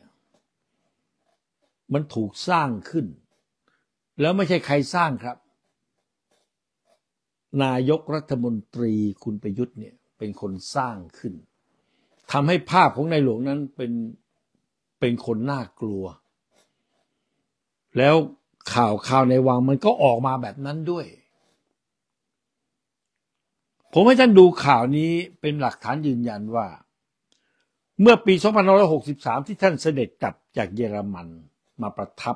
มันถูกสร้างขึ้น แล้วไม่ใช่ใครสร้างครับ นายกรัฐมนตรีคุณประยุทธ์เนี่ยเป็นคนสร้างขึ้นทำให้ภาพของนายหลวงนั้นเป็น เป็นคนน่ากลัว แล้วข่าวข่าวในวังมันก็ออกมาแบบนั้นด้วย ผมให้ท่านดูข่าวนี้เป็นหลักฐานยืนยันว่า เมื่อปี2563 ที่ท่านเสด็จกลับจากเยอรมันมาประทับ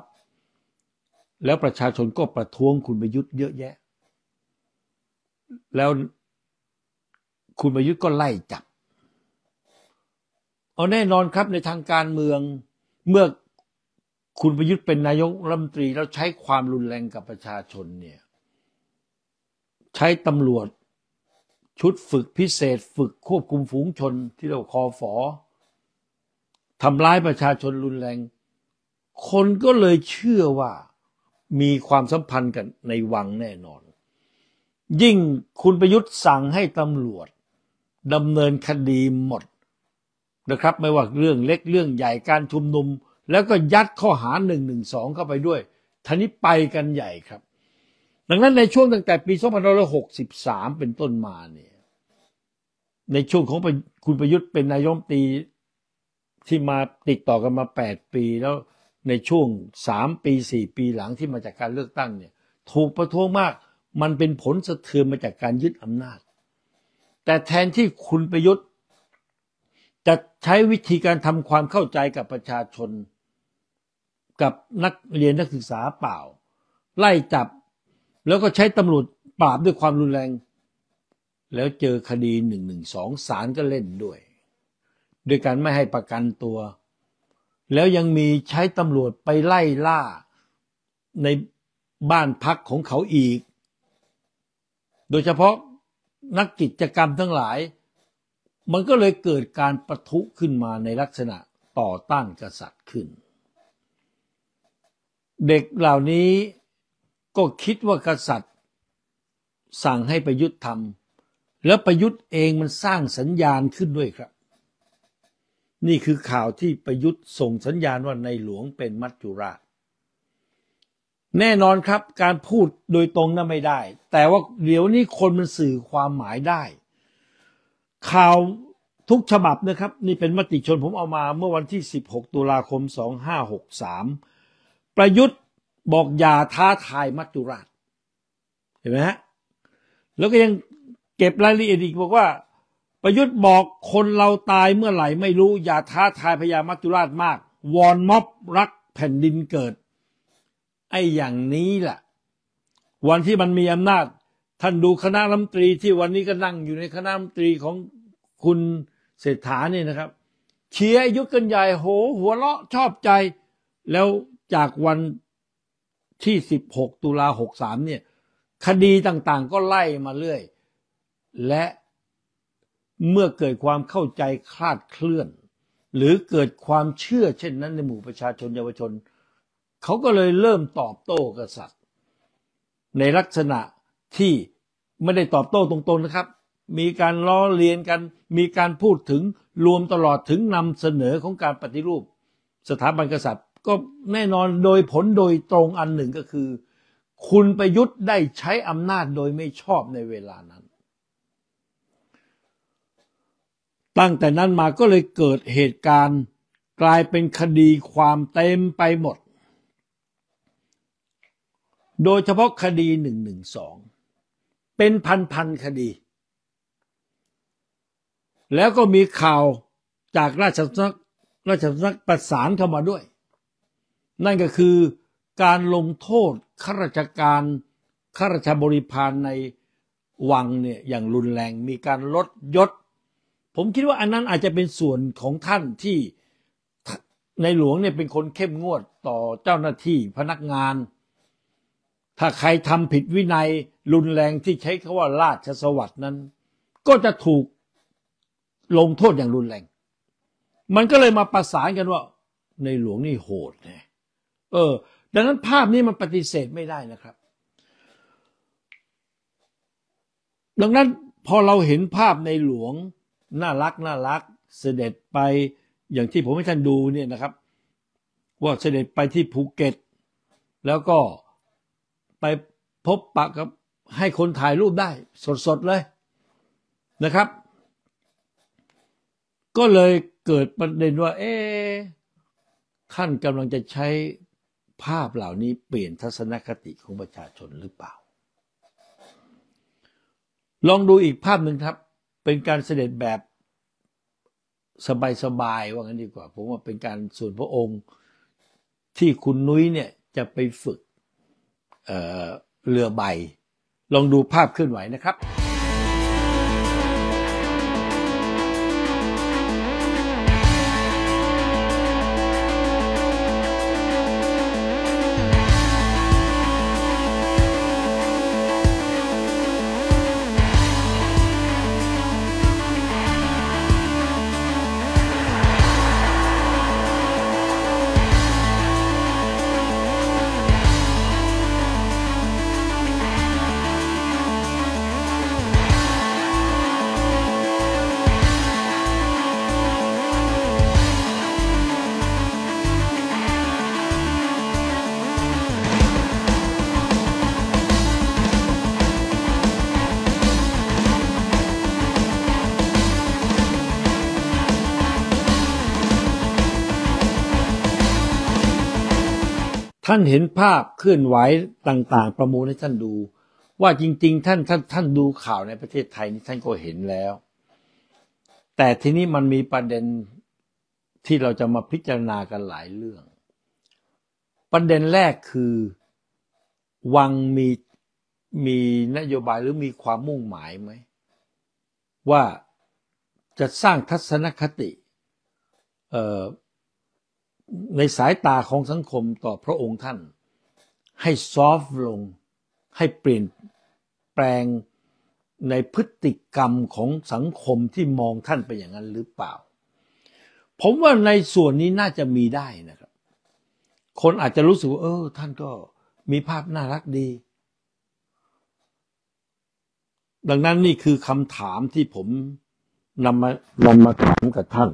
แล้วประชาชนก็ประท้วงคุณประยุทธ์เยอะแยะ แล้วคุณประยุทธ์ก็ไล่จับเอาแน่นอนครับในทางการเมืองเมื่อคุณประยุทธ์เป็นนายกรัฐมนตรี แล้วใช้ความรุนแรงกับประชาชนเนี่ย ใช้ตำรวจชุดฝึกพิเศษฝึกควบคุมฝูงชนที่เราคอฝอทำร้ายประชาชนรุนแรง คนก็เลยเชื่อว่ามีความสัมพันธ์กันในวังแน่นอน ยิ่งคุณประยุทธ์สั่งให้ตำรวจดำเนินคดีหมดนะครับไม่ว่าเรื่องเล็กเรื่องใหญ่การชุมนุม แล้วก็ยัดข้อหาหนึ่่งงงหนึสอเข้าไปด้วยท่านี้ไปกันใหญ่ครับ ดังนั้นในช่วงตั้งแต่ปี2563เป็นต้นมาเนี่ยในช่วงของคุณประยุทธ์เป็นนายมตีที่มาติดต่อกันมา 8 ปีแล้วในช่วง3ปี 4 ปีหลังที่มาจากการเลือกตั้งเนี่ยถูกประท้วงมากมันเป็นผลสะเทือนมาจากการยึดอำนาจ แต่แทนที่คุณประยุทธ์จะใช้วิธีการทำความเข้าใจกับประชาชน กับนักเรียนนักศึกษาเปล่า ไล่จับแล้วก็ใช้ตำรวจปราบด้วยความรุนแรง แล้วเจอคดีหนึ่งหนึ่งสองสารก็เล่นด้วย โดยการไม่ให้ประกันตัว แล้วยังมีใช้ตำรวจไปไล่ล่าในบ้านพักของเขาอีก โดยเฉพาะนักกิจกรรมทั้งหลายมันก็เลยเกิดการประทุขึ้นมาในลักษณะต่อต้านกษัตริย์ขึ้น เด็กเหล่านี้ก็คิดว่ากษัตริย์สั่งให้ประยุทธ์ทำแล้วประยุทธ์เองมันสร้างสัญญาณขึ้นด้วยครับ นี่คือข่าวที่ประยุทธ์ส่งสัญญาณว่าในหลวงเป็นมัจจุราช แน่นอนครับการพูดโดยตรงนั้นไม่ได้ แต่ว่าเดี๋ยวนี้คนมันสื่อความหมายได้ข่าวทุกฉบับนะครับ นี่เป็นมติชนผมเอามาเมื่อวันที่ 16 ตุลาคม 2563 ประยุทธ์บอกอย่าท้าทายมัจจุราชเห็นไหมฮะแล้วก็ยังเก็บรายละเอียดอีกบอกว่า ประยุทธ์บอกคนเราตายเมื่อไหร่ไม่รู้อย่าท้าทายพญามัจจุราชมาก วอนม็อบรักแผ่นดินเกิด ไอ้อย่างนี้แหละวันที่มันมีอำนาจท่านดูคณะรัฐมนตรีที่วันนี้ก็นั่งอยู่ในคณะรัฐมนตรีของคุณเศรษฐาเนี่ยนะครับ เชียร์ยุทธกันใหญ่โห หัวเราะชอบใจแล้วจากวันที่ 16 ตุลา63 เนี่ย คดีต่างๆก็ไล่มาเรื่อย และเมื่อเกิดความเข้าใจคลาดเคลื่อน หรือเกิดความเชื่อเช่นนั้นในหมู่ประชาชนเยาวชน เขาก็เลยเริ่มตอบโต้กษัตริย์ ในลักษณะที่ไม่ได้ตอบโต้ตรงๆนะครับ มีการล้อเลียนกัน มีการพูดถึงรวมตลอดถึงนำเสนอของการปฏิรูป สถาบันกษัตริย์ก็แน่นอนโดยผลโดยตรงอันหนึ่งก็คือ คุณประยุทธ์ได้ใช้อำนาจโดยไม่ชอบในเวลานั้น ตั้งแต่นั้นมาก็เลยเกิดเหตุการณ์กลายเป็นคดีความเต็มไปหมด โดยเฉพาะคดี 112เป็นพันๆคดี แล้วก็มีข่าวจากราชสำนักราชสำนักประสานเข้ามาด้วย นั่นก็คือการลงโทษข้าราชการข้าราชบริพารในวังเนี่ยอย่างรุนแรงมีการลดยศ ผมคิดว่าอันนั้นอาจจะเป็นส่วนของท่านที่ในหลวงเนี่ยเป็นคนเข้มงวดต่อเจ้าหน้าที่พนักงานถ้าใครทำผิดวินัยรุนแรงที่ใช้คาว่าราชสวัสดนั้น ก็จะถูกลงโทษอย่างรุนแรง มันก็เลยมาประสานกันว่า ในหลวงนี่โหดนะเออ ดังนั้นภาพนี้มันปฏิเสธไม่ได้นะครับ ดังนั้นพอเราเห็นภาพในหลวงน่ารักน่ารักเสด็จไปอย่างที่ผมให้ท่านดูเนี่ยนะครับ ว่าเสด็จไปที่ภูเก็ต แล้วก็ไปพบปะกับให้คนถ่ายรูปได้สดๆ เลยนะครับ ก็เลยเกิดประเด็นว่า เอ๊ท่านกำลังจะใช้ภาพเหล่านี้ เปลี่ยนทัศนคติของประชาชนหรือเปล่า ลองดูอีกภาพหนึ่งครับ เป็นการเสด็จแบบ สบายๆ ว่างั้นดีกว่าผมว่าเป็นการส่วนพระองค์ที่คุณนุ้ยเนี่ยจะไปฝึกเรือใบ ลองดูภาพเคลื่อนไหวนะครับานเห็นภาพเคลื่อนไหวต่าง ๆ ประมูลให้ท่านดูว่าจริง ๆ ท่านท่าน ท่านดูข่าวในประเทศไทยนี่ท่านก็เห็นแล้ว แต่ทีนี้มันมีประเด็นที่เราจะมาพิจารณากันหลายเรื่องประเด็นแรกคือ วังมี มีนโยบายหรือมีความมุ่งหมายไหมว่าจะสร้างทัศนคติในสายตาของสังคมต่อพระองค์ท่าน ให้ซอฟลง ให้เปลี่ยนแปลงในพฤติกรรมของสังคมที่มองท่านไปอย่างนั้นหรือเปล่า ผมว่าในส่วนนี้น่าจะมีได้นะครับ คนอาจจะรู้สึกว่าเออ ท่านก็มีภาพน่ารักดี ดังนั้นนี่คือคำถามที่ผมนำมานำมาถามกับท่าน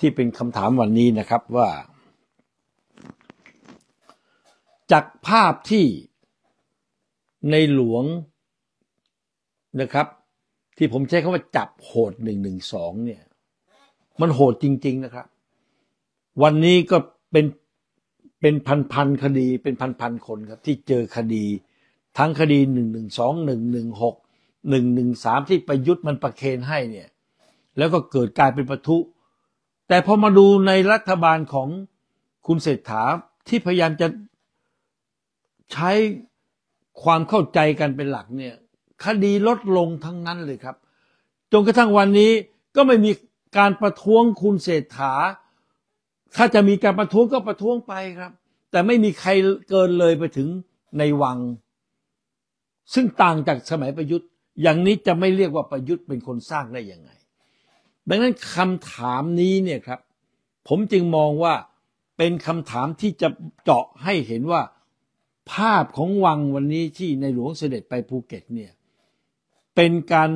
ที่เป็นคำถามวันนี้นะครับว่า จากภาพที่ในหลวงนะครับ ที่ผมใช้คาว่าจับโหดหนึ่งหนึ่งสองเนี่ยมันโหดจริง ๆ นะครับ วันนี้ก็เป็น เป็นพันพันคดีเป็นพันพันคนครับที่เจอคดี ทั้งคดีหนึ่งหนึ่งสองหนึ่งหนึ่งหกหนึ่งหนึ่งสามที่ประยุทธ์มันประเคนให้เนี่ยแล้วก็เกิดกลายเป็นประทุแต่พอมาดูในรัฐบาลของคุณเศรษฐาที่พยายามจะใช้ความเข้าใจกันเป็นหลักเนี่ยคดีลดลงทั้งนั้นเลยครับจนกระทั่งวันนี้ก็ไม่มีการประท้วงคุณเศรษฐาถ้าจะมีการประท้วงก็ประท้วงไปครับ แต่ไม่มีใครเกินเลยไปถึงในวัง ซึ่งต่างจากสมัยประยุทธ์ อย่างนี้จะไม่เรียกว่าประยุทธ์เป็นคนสร้างได้ยังไงดังนั้นคำถามนี้เนี่ยครับผมจึงมองว่าเป็นคำถามที่จะเจาะให้เห็นว่าภาพของวังวันนี้ที่ในหลวงเสด็จไปภูเก็ตเนี่ยเป็นการ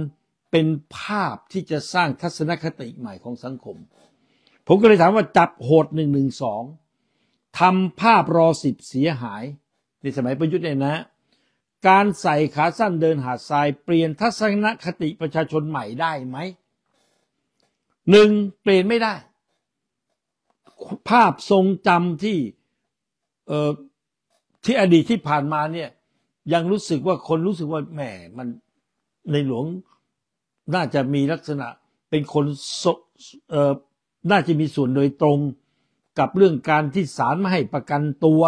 เป็นภาพที่จะสร้างทัศนคติใหม่ของสังคม ผมก็เลยถามว่าจับโหดหนึ่งหนึ่งสองทำภาพรอสิบเสียหาย ในสมัยประยุทธ์เนี่ยนะ การใส่ขาสั้นเดินหาดทรายเปลี่ยนทัศนคติประชาชนใหม่ได้ไหมหนึ่งเปลี่ยนไม่ได้ ภาพทรงจำที่เอ่อที่อดีตที่ผ่านมาเนี่ย ยังรู้สึกว่าคนรู้สึกว่าแหมมันในหลวงน่าจะมีลักษณะ เป็นคนเอ่อ น่าจะมีส่วนโดยตรง กับเรื่องการที่ศาลไม่ให้ประกันตัว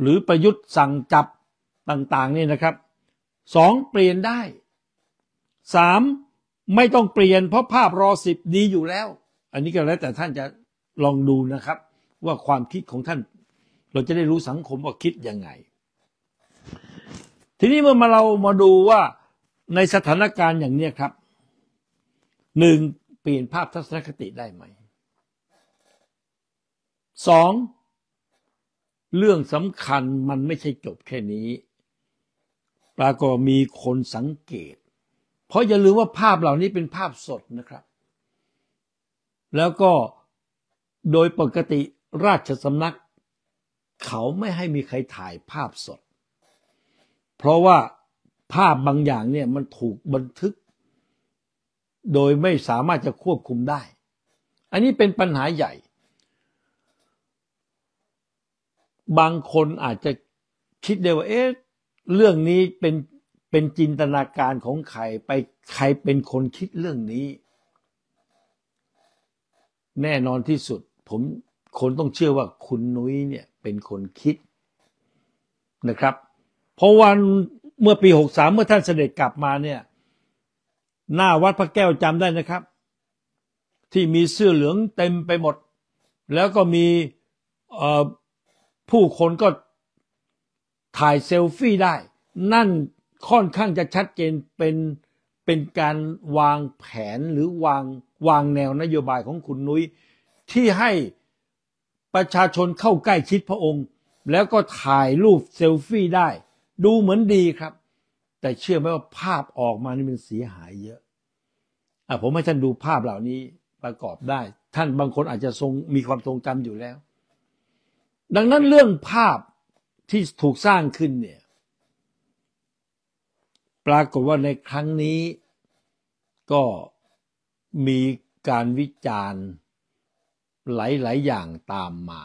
หรือประยุทธ์สั่งจับต่างๆนี่นะครับ สองเปลี่ยนได้สามไม่ต้องเปลี่ยนเพราะภาพรอสิบดีอยู่แล้ว อันนี้ก็แล้วแต่ท่านจะลองดูนะครับ ว่าความคิดของท่านเราจะได้รู้สังคมว่าคิดยังไง ทีนี้เมื่อมาเรามาดูว่าในสถานการณ์อย่างนี้ครับหนึ่ง เปลี่ยนภาพทัศนคติได้ไหมสอง เรื่องสำคัญมันไม่ใช่จบแค่นี้ ปรากฏมีคนสังเกตเพราะอย่าลืมว่าภาพเหล่านี้เป็นภาพสดนะครับ แล้วก็โดยปกติราชสำนัก เขาไม่ให้มีใครถ่ายภาพสด เพราะว่าภาพบางอย่างเนี่ยมันถูกบันทึก โดยไม่สามารถจะควบคุมได้ อันนี้เป็นปัญหาใหญ่ บางคนอาจจะคิดได้ว่าเอ๊ะเรื่องนี้เป็นเป็นจินตนาการของใคร ไปใครเป็นคนคิดเรื่องนี้ แน่นอนที่สุดผมคนต้องเชื่อว่าคุณนุ้ยเนี่ยเป็นคนคิดนะครับ เพราะวันเมื่อปีหกสามเมื่อท่านเสด็จกลับมาเนี่ย หน้าวัดพระแก้วจำได้นะครับ ที่มีเสื้อเหลืองเต็มไปหมด แล้วก็มีผู้คนก็ถ่ายเซลฟี่ได้นั่นค่อนข้างจะชัดเจนเป็นเป็นการวางแผนหรือวางวางแนวนโยบายของคุณนุย้ยที่ให้ประชาชนเข้าใกล้ชิดพระองค์ แล้วก็ถ่ายรูปเซลฟี่ได้ ดูเหมือนดีครับ แต่เชื่อไหมว่าภาพออกมานี่มันเสียหายเยอะอ่ะผมให้ท่านดูภาพเหล่านี้ประกอบได้ ท่านบางคนอาจจะทรงมีความทรงจำอยู่แล้ว ดังนั้นเรื่องภาพที่ถูกสร้างขึ้นเนี่ยรากฏว่าในครั้งนี้ก็มีการวิจารณ์หลาย ๆ อย่างตามมา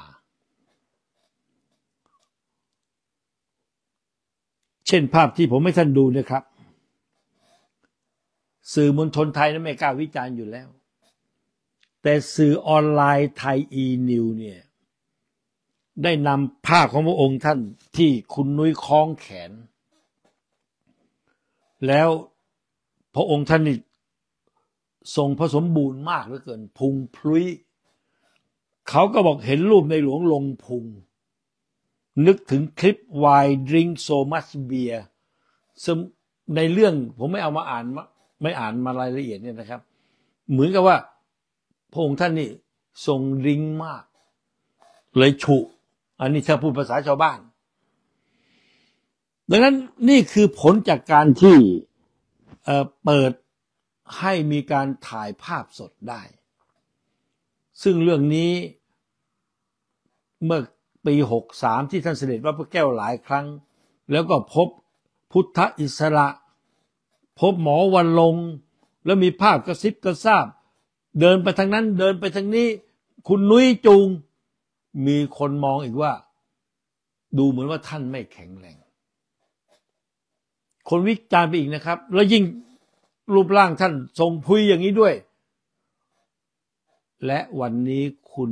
เช่นภาพที่ผมให้ท่านดูนะครับ สื่อมวลชนไทยนั้นไม่กล้าวิจารณ์อยู่แล้ว แต่สื่อออนไลน์ไทย อีนิวเนี่ย ได้นำภาพของพระองค์ท่านที่คุณนุ้ยคล้องแขนแล้วพระองค์ท่านนี่ทรงผสมบูรณ์มากเหลือเกินพุงพลุย เขาก็บอกเห็นรูปในหลวงลงพุง นึกถึงคลิป Why Drink So Much Beer ซึ่งในเรื่องผมไม่เอามาอ่าน ไม่อ่านมารายละเอียดเนี่ยนะครับ เหมือนกับว่าพระองค์ท่านนี่ทรงริงมาก เลยฉุ อันนี้ถ้าพูดภาษาชาวบ้านดังนั้นนี่คือผลจากการที่เปิดให้มีการถ่ายภาพสดได้ ซึ่งเรื่องนี้เมื่อปีหกสามที่ท่านเสด็จวัดพระแก้วหลายครั้ง แล้วก็พบพุทธอิสระ พบหมอวันลง แล้วมีภาพกระซิบกระซาบ เดินไปทางนั้นเดินไปทางนี้คุณนุ้ยจูงมีคนมองอีกว่าดูเหมือนว่าท่านไม่แข็งแรงคนวิจารณ์ไปอีกนะครับ แล้วยิ่งรูปร่างท่านทรงพุยอย่างนี้ด้วย และวันนี้คุณ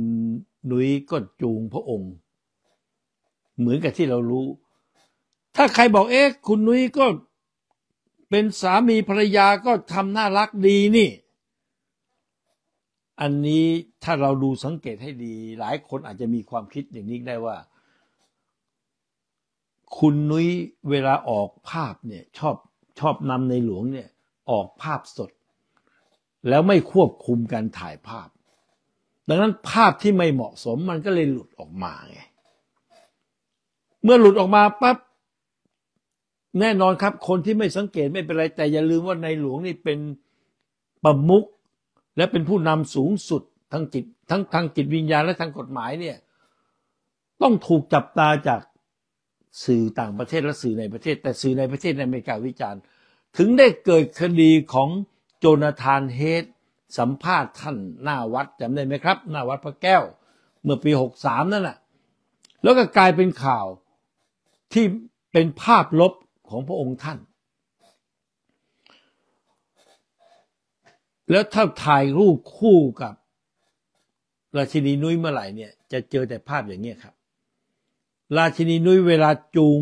นุ้ยก็จูงพระองค์ เหมือนกับที่เรารู้ ถ้าใครบอกเอ๊ะคุณนุ้ยก็เป็นสามีภรรยาก็ทำน่ารักดีนี่ อันนี้ถ้าเราดูสังเกตให้ดี หลายคนอาจจะมีความคิดอย่างนี้ได้ว่าคุณนุ้ยเวลาออกภาพเนี่ยชอบชอบนำในหลวงเนี่ยออกภาพสด แล้วไม่ควบคุมการถ่ายภาพ ดังนั้นภาพที่ไม่เหมาะสมมันก็เลยหลุดออกมาไงเมื่อหลุดออกมาปั๊บแน่นอนครับคนที่ไม่สังเกตไม่เป็นไรแต่อย่าลืมว่าในหลวงนี่เป็นประมุขและเป็นผู้นำสูงสุดทั้งจิตทั้งทางจิตวิญญาณและทางกฎหมายเนี่ยต้องถูกจับตาจากสื่อต่างประเทศและสื่อในประเทศ แต่สื่อในประเทศในอเมริกาวิจารณ์ ถึงได้เกิดคดีของโจนาธานเฮดสัมภาษณ์ท่านหน้าวัดจำได้ไหมครับหน้าวัดพระแก้วเมื่อปี 63 นั่นแหละแล้วก็กลายเป็นข่าวที่เป็นภาพลบของพระองค์ท่าน แล้วถ้าถ่ายรูปคู่กับราชินีนุ้ยเมื่อไหร่เนี่ย จะเจอแต่ภาพอย่างนี้ครับราชินีนุ้ยเวลาจูง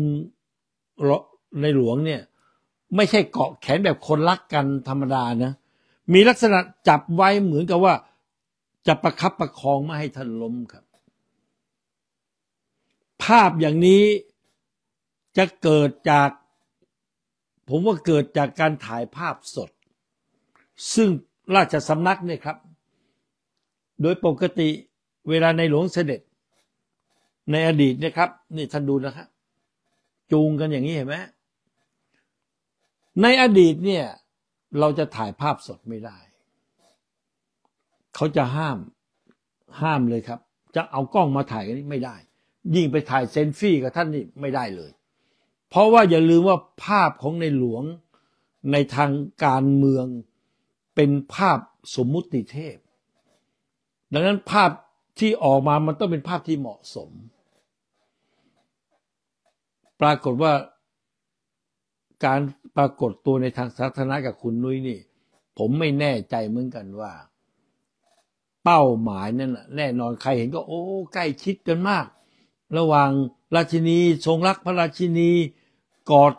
ในหลวงเนี่ย ไม่ใช่เกาะแขนแบบคนรักกันธรรมดานะ มีลักษณะจับไว้เหมือนกับว่าจะประคับประคองไม่ให้ท่านล้มครับ ภาพอย่างนี้จะเกิดจากผมว่าเกิดจากการถ่ายภาพสด ซึ่งราชสำนักเนี่ยครับ โดยปกติเวลาในหลวงเสด็จในอดีตนะครับนี่ท่านดูนะครับ จูงกันอย่างนี้เห็นไหมในอดีตเนี่ยเราจะถ่ายภาพสดไม่ได้ เขาจะห้ามห้ามเลยครับ จะเอากล้องมาถ่ายกันนี้ไม่ได้ ยิ่งไปถ่ายเซนฟี่กับท่านนี่ไม่ได้เลย เพราะว่าอย่าลืมว่าภาพของในหลวงในทางการเมือง เป็นภาพสมมุติเทพ ดังนั้นภาพที่ออกมามันต้องเป็นภาพที่เหมาะสมปรากฏว่าการปรากฏตัวในทางสาธารณะกับคุณนุ้ยนี่ผมไม่แน่ใจเหมือนกันว่า เป้าหมายนั่นแน่นอนใครเห็นก็ โอ้ใกล้ชิดกันมาก ระหว่างราชินีทรงรักพระราชินี กอด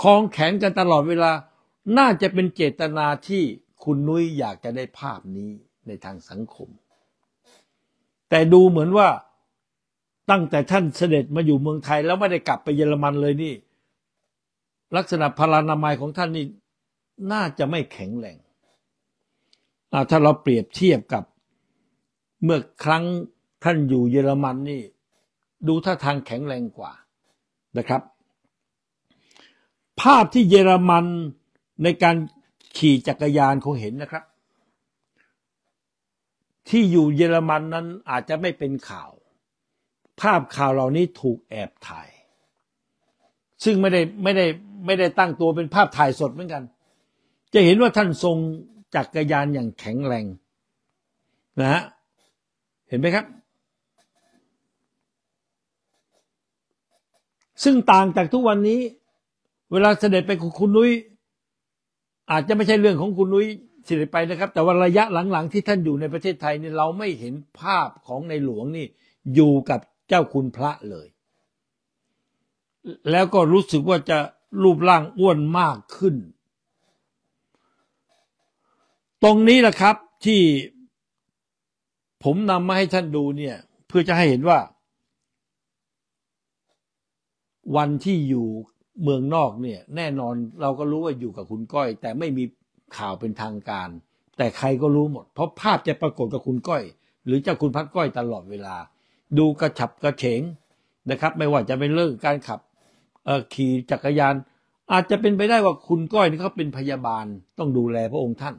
คล้องแขนกันตลอดเวลา น่าจะเป็นเจตนาที่คุณนุ้ยอยากจะได้ภาพนี้ในทางสังคม แต่ดูเหมือนว่าตั้งแต่ท่านเสด็จมาอยู่เมืองไทยแล้วไม่ได้กลับไปเยอรมันเลยนี่ลักษณะพลานามัยของท่านนี่น่าจะไม่แข็งแรงถ้าเราเปรียบเทียบกับเมื่อครั้งท่านอยู่เยอรมันนี่ดูท่าทางแข็งแรงกว่านะครับ ภาพที่เยอรมันในการขี่จักรยานคงเห็นนะครับ ที่อยู่เยอรมันนั้นอาจจะไม่เป็นข่าวภาพข่าวเหล่านี้ถูกแอบถ่าย ซึ่งไม่ได้ไม่ได้ไม่ได้ตั้งตัวเป็นภาพถ่ายสดเหมือนกัน จะเห็นว่าท่านทรงจักรยานอย่างแข็งแรงนะฮะเห็นไหมครับ ซึ่งต่างจากทุกวันนี้เวลาเสด็จไปคุณนุ้ยอาจจะไม่ใช่เรื่องของคุณนุ้ยเสด็จไปนะครับ แต่ว่าระยะหลังๆที่ท่านอยู่ในประเทศไทยเนี่ยเราไม่เห็นภาพของในหลวงนี่อยู่กับเจ้าคุณพระเลย แล้วก็รู้สึกว่าจะรูปร่างอ้วนมากขึ้น ตรงนี้แหละครับที่ผมนำมาให้ท่านดูเนี่ยเพื่อจะให้เห็นว่าวันที่อยู่เมืองนอกเนี่ยแน่นอนเราก็รู้ว่าอยู่กับคุณก้อย แต่ไม่มีข่าวเป็นทางการ แต่ใครก็รู้หมด เพราะภาพจะปรากฏกับคุณก้อย หรือเจ้าคุณพัดก้อยตลอดเวลาดูกระฉับกระเฉงนะครับ ไม่ว่าจะเป็นเรื่องการขับขี่จักรยาน อาจจะเป็นไปได้ว่าคุณก้อยนี่เขาเป็นพยาบาลต้องดูแลพระองค์ท่าน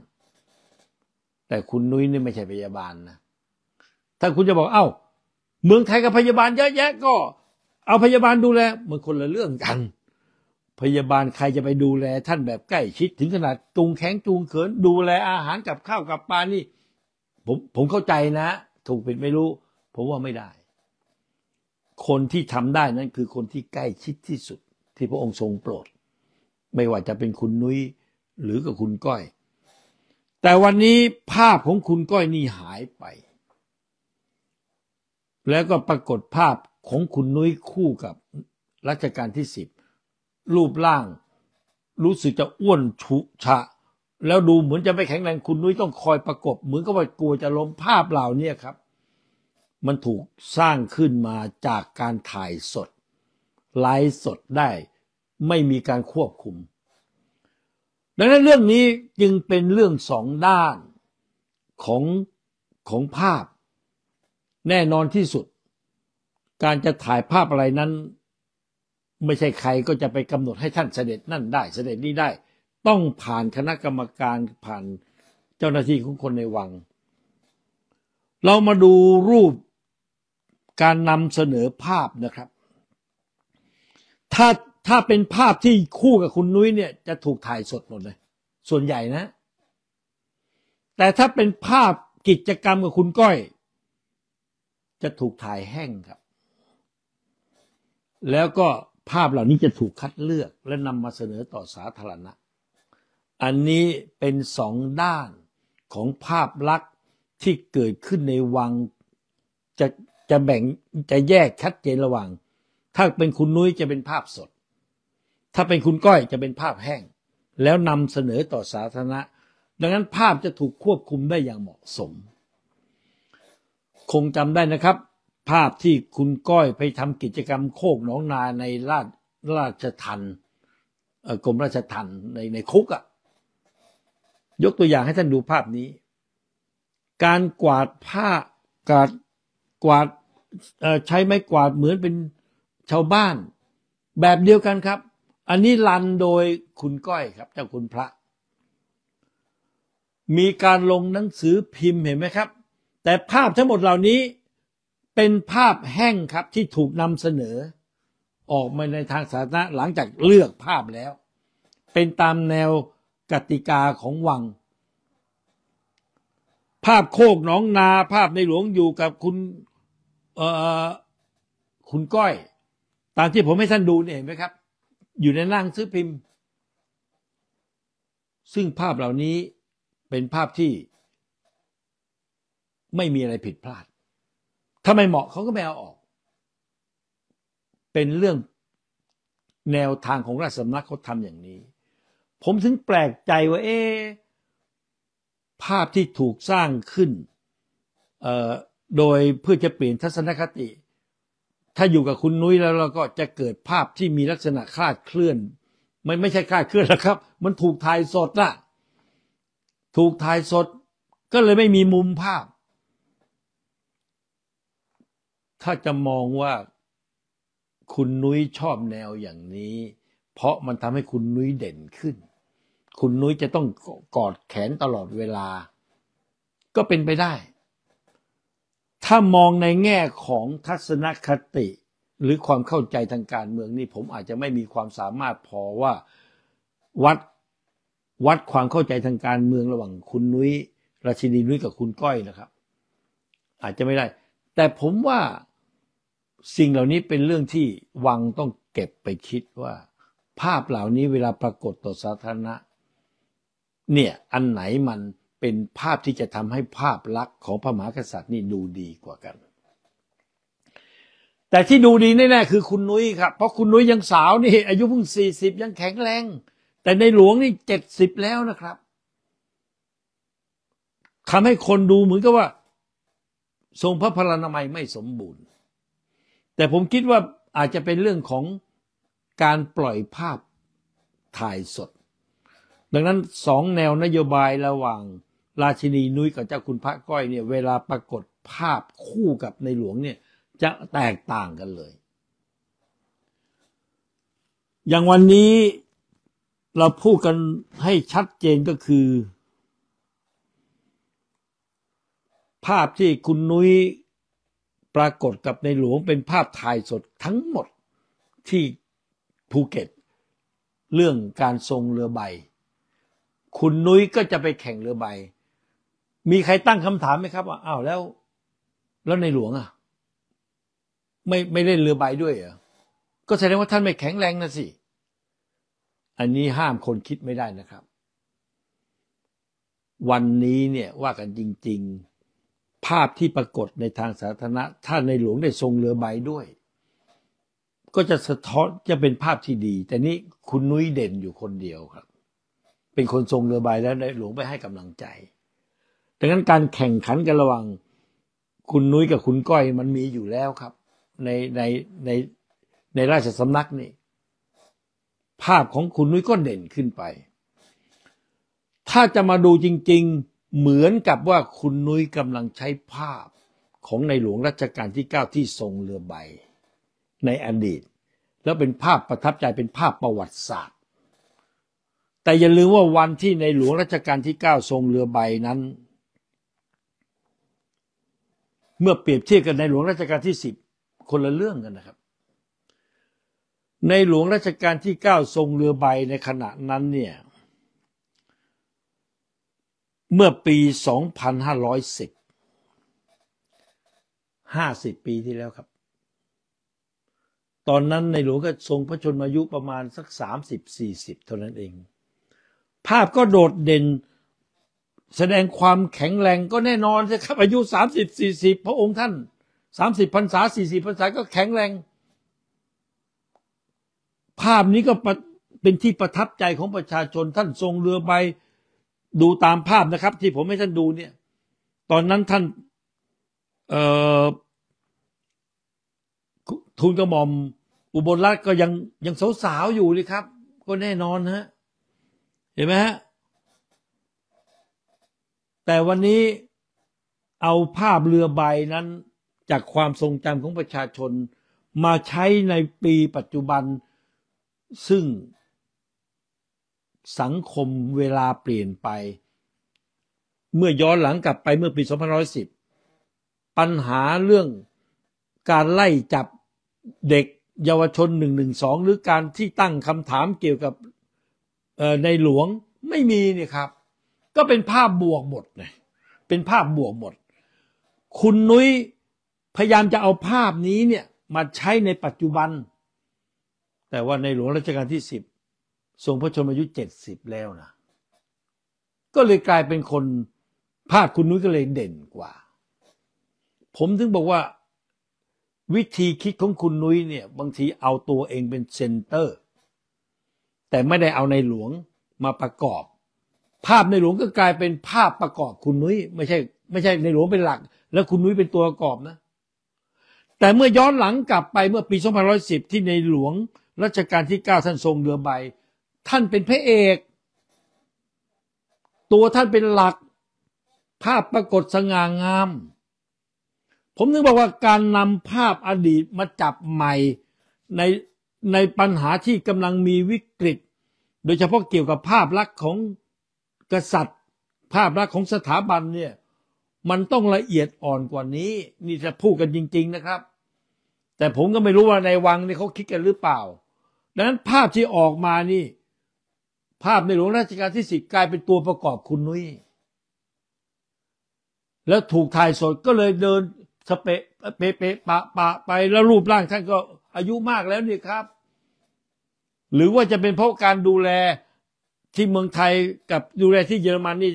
แต่คุณนุ้ยนี่ไม่ใช่พยาบาลนะ ถ้าคุณจะบอกเอา้า เมืองไทยกับพยาบาลเยอะแยะก็ เอาพยาบาลดูแลเหมือนคนละเรื่องกัน พยาบาลใครจะไปดูแลท่านแบบใกล้ชิด ถึงขนาดจูงแข้งจูงเขินดูแลอาหารกับข้าวกับปลานี่ผมผมเข้าใจนะ ถูกผิดไม่รู้ ผมว่าไม่ได้คนที่ทำได้นั้นคือคนที่ใกล้ชิดที่สุดที่พระองค์ทรงโปรด ไม่ว่าจะเป็นคุณนุ้ยหรือกับคุณก้อย แต่วันนี้ภาพของคุณก้อยนี่หายไป แล้วก็ปรากฏภาพของคุณนุ้ยคู่กับรัชกาลที่สิบรูปร่างรู้สึกจะอ้วนชุชะแล้วดูเหมือนจะไม่แข็งแรงคุณนุ้ยต้องคอยประกบเหมือนกับว่ากลัวจะล้มภาพเหล่านี้ครับมันถูกสร้างขึ้นมาจากการถ่ายสดไลฟ์สดได้ไม่มีการควบคุม ดังนั้นเรื่องนี้จึงเป็นเรื่องสองด้านของ ของภาพแน่นอนที่สุด การจะถ่ายภาพอะไรนั้น ไม่ใช่ใครก็จะไปกำหนดให้ท่านเสด็จนั่นได้เสด็จนี้ได้ ต้องผ่านคณะกรรมการผ่านเจ้าหน้าที่ของคนในวัง เรามาดูรูปการนำเสนอภาพนะครับ ถ้าถ้าเป็นภาพที่คู่กับคุณนุ้ยเนี่ยจะถูกถ่ายสดหมดเลย ส่วนใหญ่นะ แต่ถ้าเป็นภาพกิจกรรมกับคุณก้อยจะถูกถ่ายแห้งครับ แล้วก็ภาพเหล่านี้จะถูกคัดเลือกและนำมาเสนอต่อสาธารณะ อันนี้เป็นสองด้านของภาพลักษณ์ที่เกิดขึ้นในวังจะจะแบ่งจะแยกชัดเจนระหว่าง ถ้าเป็นคุณนุ้ยจะเป็นภาพสด ถ้าเป็นคุณก้อยจะเป็นภาพแห้ง แล้วนำเสนอต่อสาธารณะ ดังนั้นภาพจะถูกควบคุมได้อย่างเหมาะสม คงจำได้นะครับ ภาพที่คุณก้อยไปทำกิจกรรมโคกน้องนาในราชราชทันกรมราชทันใน ในคุกอะ่ะยกตัวอย่างให้ท่านดูภาพนี้ การกวาดผ้ากวาดกวาดใช้ไม้กวาดเหมือนเป็นชาวบ้าน แบบเดียวกันครับ อันนี้ลันโดยคุณก้อยครับเจ้าคุณพระ มีการลงหนังสือพิมพ์เห็นไหมครับ แต่ภาพทั้งหมดเหล่านี้เป็นภาพแห้งครับที่ถูกนำเสนอ ออกมาในทางสาธารณะหลังจากเลือกภาพแล้ว เป็นตามแนวกติกาของวัง ภาพโคกหนองนาภาพในหลวงอยู่กับคุณเออคุณก้อย ตามที่ผมให้ท่านดูเนี่ยเห็นไหมครับ อยู่ในนั่งซื้อพิมพ์ ซึ่งภาพเหล่านี้เป็นภาพที่ ไม่มีอะไรผิดพลาดถ้าไม่เหมาะเขาก็ไม่เอาออก เป็นเรื่องแนวทางของราชสำนักเขาทำอย่างนี้ ผมถึงแปลกใจว่าเอ๊ภาพที่ถูกสร้างขึ้นโดยเพื่อจะเปลี่ยนทัศนคติ ถ้าอยู่กับคุณนุ้ยแล้วเราก็จะเกิดภาพที่มีลักษณะคลาดเคลื่อน ไม่ไม่ใช่คลาดเคลื่อนแล้วครับ มันถูกถ่ายสดนะถูกถ่ายสดก็เลยไม่มีมุมภาพ ถ้าจะมองว่าคุณนุ้ยชอบแนวอย่างนี้ เพราะมันทำให้คุณนุ้ยเด่นขึ้น คุณนุ้ยจะต้องกอดแขนตลอดเวลา ก็เป็นไปได้ถ้ามองในแง่ของทัศนคติ หรือความเข้าใจทางการเมืองนี่ ผมอาจจะไม่มีความสามารถพอว่า วัด วัดความเข้าใจทางการเมืองระหว่างคุณนุ้ยราชินีนุ้ยกับคุณก้อยนะครับ อาจจะไม่ได้ แต่ผมว่าสิ่งเหล่านี้เป็นเรื่องที่วังต้องเก็บไปคิดว่า ภาพเหล่านี้เวลาปรากฏต่อสาธารณะ เนี่ยอันไหนมันเป็นภาพที่จะทำให้ภาพลักษณ์ของพระมหากษัตริย์นี่ดูดีกว่ากัน แต่ที่ดูดีแน่ๆคือคุณนุ้ยครับ เพราะคุณนุ้ยยังสาวนี่ อายุเพิ่งสี่สิบยังแข็งแรง แต่ในหลวงนี่เจ็ดสิบแล้วนะครับทำให้คนดูเหมือนกับว่า ทรงพระพลานามัยไม่สมบูรณ์ แต่ผมคิดว่าอาจจะเป็นเรื่องของการปล่อยภาพถ่ายสด ดังนั้นสองแนวนโยบายระหว่างราชินีนุ้ยกับเจ้าคุณพระก้อยเนี่ยเวลาปรากฏภาพคู่กับในหลวงเนี่ย จะแตกต่างกันเลย อย่างวันนี้เราพูดกันให้ชัดเจนก็คือ ภาพที่คุณนุ้ย ปรากฏกับในหลวงเป็นภาพถ่ายสดทั้งหมดที่ภูเก็ตเรื่องการทรงเรือใบ คุณนุ้ยก็จะไปแข่งเรือใบมีใครตั้งคำถามไหมครับว่าอ้าวแล้ว แล้วในหลวงอ่ะ ไม่ไม่เล่นเรือใบด้วยเหรอก็แสดงว่าท่านไม่แข็งแรงนะสิ อันนี้ห้ามคนคิดไม่ได้นะครับ วันนี้เนี่ยว่ากันจริงๆ ภาพที่ปรากฏในทางสาธารณะ ถ้าในหลวงได้ทรงเรือใบด้วย ก็จะสะท้อนจะเป็นภาพที่ดี แต่นี้คุณนุ้ยเด่นอยู่คนเดียวครับ เป็นคนทรงเรือใบแล้วในหลวงไปให้กำลังใจดังนั้นการแข่งขันกันระหว่างคุณนุ้ยกับคุณก้อยมันมีอยู่แล้วครับ ในในในในราชสำนักนี่ภาพของคุณนุ้ยก็เด่นขึ้นไป ถ้าจะมาดูจริงๆ เหมือนกับว่าคุณนุ้ยกำลังใช้ภาพของในหลวงรัชกาลที่9ที่ทรงเรือใบ ในอดีต แล้วเป็นภาพประทับใจเป็นภาพประวัติศาสตร์ แต่อย่าลืมว่าวันที่ในหลวงรัชกาลที่9ทรงเรือใบนั้นเมื่อเปรียบเทียบกันในหลวงรัชกาลที่สิบคนละเรื่องกันนะครับ ในหลวงรัชกาลที่เก้าทรงเรือใบในขณะนั้นเนี่ย เมื่อปี 2510ิบปีที่แล้วครับ ตอนนั้นในหลวงก็ทรงพระชนมายุประมาณสักสสสามิบี่สิบเท่านั้นเอง ภาพก็โดดเด่นแสดงความแข็งแรงก็แน่นอนสิครับ อายุสามสิบสี่สิบพระองค์ท่านสามสิบพรรษาสี่สิบพรรษาก็แข็งแรง ภาพนี้ก็เป็นที่ประทับใจของประชาชนท่านทรงเรือใบดูตามภาพนะครับที่ผมให้ท่านดูเนี่ย ตอนนั้นท่านทูลกระหม่อมอุบลรัตน์ก็ยังยังสาวๆอยู่เลยครับ ก็แน่นอนฮะ เห็นไหมฮะแต่วันนี้เอาภาพเรือใบนั้นจากความทรงจำของประชาชนมาใช้ในปีปัจจุบันซึ่งสังคมเวลาเปลี่ยนไป เมื่อย้อนหลังกลับไปเมื่อปี 2510 ปัญหาเรื่องการไล่จับเด็กเยาวชน 112 หรือการที่ตั้งคำถามเกี่ยวกับในหลวงไม่มีนี่ครับก็เป็นภาพบวกหมดเลย เป็นภาพบวกหมด คุณนุ้ยพยายามจะเอาภาพนี้เนี่ยมาใช้ในปัจจุบัน แต่ว่าในหลวงรัชกาลที่สิบทรงพระชนมายุเจ็ดสิบแล้วนะ ก็เลยกลายเป็นคนภาพคุณนุ้ยก็เลยเด่นกว่า ผมถึงบอกว่าวิธีคิดของคุณนุ้ยเนี่ยบางทีเอาตัวเองเป็นเซนเตอร์ แต่ไม่ได้เอาในหลวงมาประกอบภาพในหลวงก็กลายเป็นภาพประกอบคุณนุ้ยไม่ใช่ไม่ใช่ในหลวงเป็นหลัก แล้วคุณนุ้ยเป็นตัวประกอบนะแต่เมื่อย้อนหลังกลับไปเมื่อปี2510ที่ในหลวงรัชกาลที่9ท่านทรงเรือใบ ท่านเป็นพระเอก ตัวท่านเป็นหลักภาพปรากฏสง่างาม ผมถึงบอกว่าการนำภาพอดีตมาจับใหม่ในในปัญหาที่กำลังมีวิกฤต โดยเฉพาะเกี่ยวกับภาพลักษณ์ของกษัตริย์ภาพลักษณ์ของสถาบันเนี่ยมันต้องละเอียดอ่อนกว่านี้ นี่จะพูดกันจริง ๆ นะครับ แต่ผมก็ไม่รู้ว่าในวังนี่เขาคิดกันหรือเปล่าดังนั้นภาพที่ออกมานี่ภาพในหลวงรัชกาลที่สิบกลายเป็นตัวประกอบคุณนุ้ยแล้วถูกถ่ายสดก็เลยเดินสเปะเปะเปะปะปะไป แล้วรูปร่างท่านก็อายุมากแล้วนี่ครับ หรือว่าจะเป็นเพราะการดูแลที่เมืองไทยกับดูแลที่เยอรมันนี่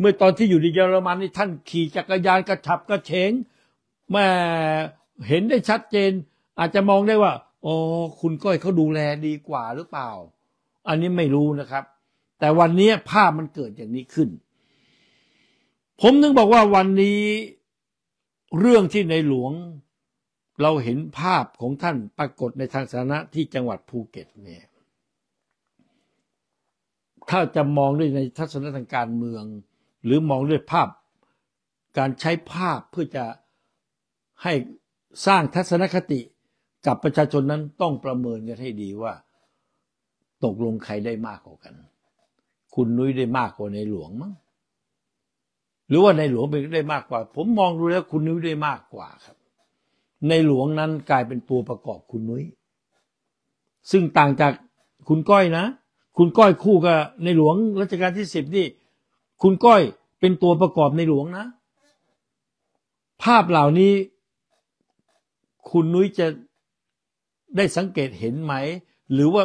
เมื่อตอนที่อยู่ในเยอรมันนี่ท่านขี่จักรยานกระฉับกระเฉงแม่เห็นได้ชัดเจน อาจจะมองได้ว่าอ๋อคุณก้อยเขาดูแลดีกว่าหรือเปล่า อันนี้ไม่รู้นะครับ แต่วันนี้ภาพมันเกิดอย่างนี้ขึ้น ผมถึงบอกว่าวันนี้เรื่องที่ในหลวงเราเห็นภาพของท่านปรากฏในทางสาธารณะที่จังหวัดภูเก็ตเนี่ยถ้าจะมองด้วยในทัศนทางการเมือง หรือมองด้วยภาพ การใช้ภาพเพื่อจะให้สร้างทัศนคติกับประชาชนนั้นต้องประเมินกันให้ดีว่า ตกลงใครได้มากกว่ากัน คุณนุ้ยได้มากกว่าในหลวงมั้งหรือว่าในหลวงเป็นได้มากกว่า ผมมองดูแล้วคุณนุ้ยได้มากกว่าครับ ในหลวงนั้นกลายเป็นตัวประกอบคุณนุ้ยซึ่งต่างจากคุณก้อยนะคุณก้อยคู่กับในหลวงรัชกาลที่สิบนี่ คุณก้อยเป็นตัวประกอบในหลวงนะ ภาพเหล่านี้ คุณนุ้ยจะได้สังเกตเห็นไหม หรือว่า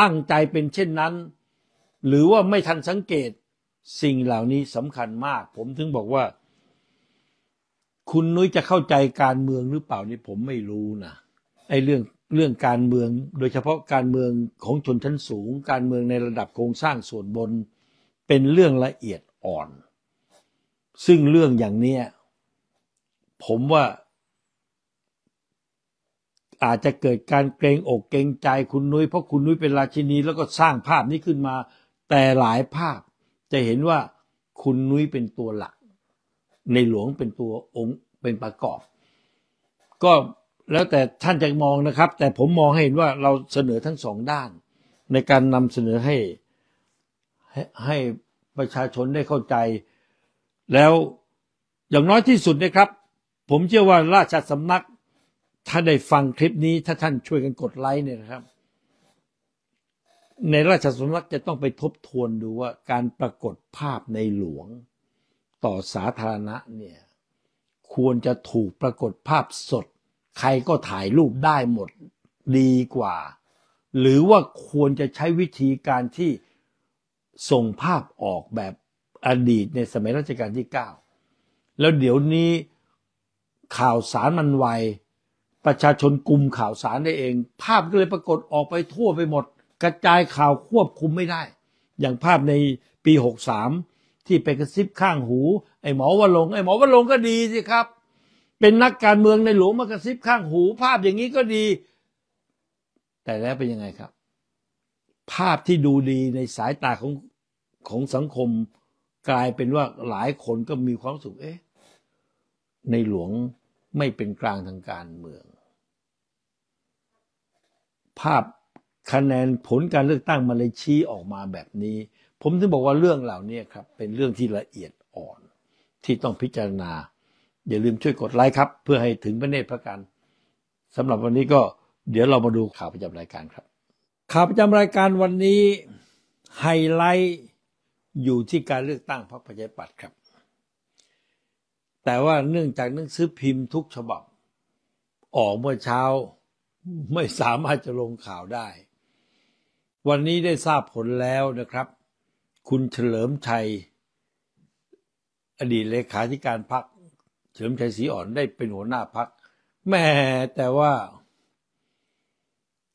ตั้งใจเป็นเช่นนั้น หรือว่าไม่ทันสังเกตสิ่งเหล่านี้สำคัญมาก ผมถึงบอกว่า คุณนุ้ยจะเข้าใจการเมืองหรือเปล่านี่ผมไม่รู้นะไอ้เรื่องเรื่อง การเมืองโดยเฉพาะการเมืองของชนชั้นสูง การเมืองในระดับโครงสร้างส่วนบนเป็นเรื่องละเอียดอ่อน ซึ่งเรื่องอย่างเนี้ย ผมว่าอาจจะเกิดการเกรงอกเกรงใจคุณนุย้ยเพราะคุณนุ้ยเป็นราชินีแล้วก็สร้างภาพนี้ขึ้นมาแต่หลายภาพ จะเห็นว่าคุณนุ้ยเป็นตัวหลัก ในหลวงเป็นตัวองค์เป็นประกอบก็แล้วแต่ท่านจะมองนะครับ แต่ผมมองให้เห็นว่าเราเสนอทั้งสองด้าน ในการนำเสนอให้ให้ประชาชนได้เข้าใจ แล้วอย่างน้อยที่สุดนะครับ ผมเชื่อว่าราชสำนัก ถ้าได้ฟังคลิปนี้ถ้าท่านช่วยกันกดไลค์เนี่ยนะครับ ในราชสำนักจะต้องไปทบทวนดูว่าการปรากฏภาพในหลวงต่อสาธารณะเนี่ย ควรจะถูกปรากฏภาพสดใครก็ถ่ายรูปได้หมดดีกว่า หรือว่าควรจะใช้วิธีการที่ส่งภาพออกแบบอดีตในสมัยรัชกาลที่ 9 แล้วเดี๋ยวนี้ข่าวสารมันไว ประชาชนกลุ่มข่าวสารได้เอง ภาพก็เลยปรากฏออกไปทั่วไปหมด กระจายข่าวควบคุมไม่ได้ อย่างภาพในปี 63 ที่ไปกระซิบข้างหู ไอ้หมอวะลงไอ้หมอวะลง ก็ดีสิครับเป็นนักการเมืองในหลวงมากระซิบข้างหูภาพอย่างนี้ก็ดี แต่แล้วเป็นยังไงครับ ภาพที่ดูดีในสายตาของของสังคมกลายเป็นว่าหลายคนก็มีความสุขเอ๊ะในหลวงไม่เป็นกลางทางการเมือง ภาพคะแนนผลการเลือกตั้งมาเลยชี้ออกมาแบบนี้ ผมถึงบอกว่าเรื่องเหล่านี้ครับเป็นเรื่องที่ละเอียดอ่อน ที่ต้องพิจารณาอย่าลืมช่วยกดไลค์ครับ เพื่อให้ถึงพระเนตรพระกันสำหรับวันนี้ก็เดี๋ยวเรามาดูข่าวประจำรายการครับ ข่าวประจำรายการวันนี้ไฮไลท์อยู่ที่การเลือกตั้งพรรคประชาธิปัตย์ครับ แต่ว่าเนื่องจากหนังสือพิมพ์ทุกฉบับออกเมื่อเช้าไม่สามารถจะลงข่าวได้ วันนี้ได้ทราบผลแล้วนะครับ คุณเฉลิมชัยอดีตเลขาธิการพรรคเฉลิมชัยศรีอ่อนได้เป็นหัวหน้าพัก แม่แต่ว่า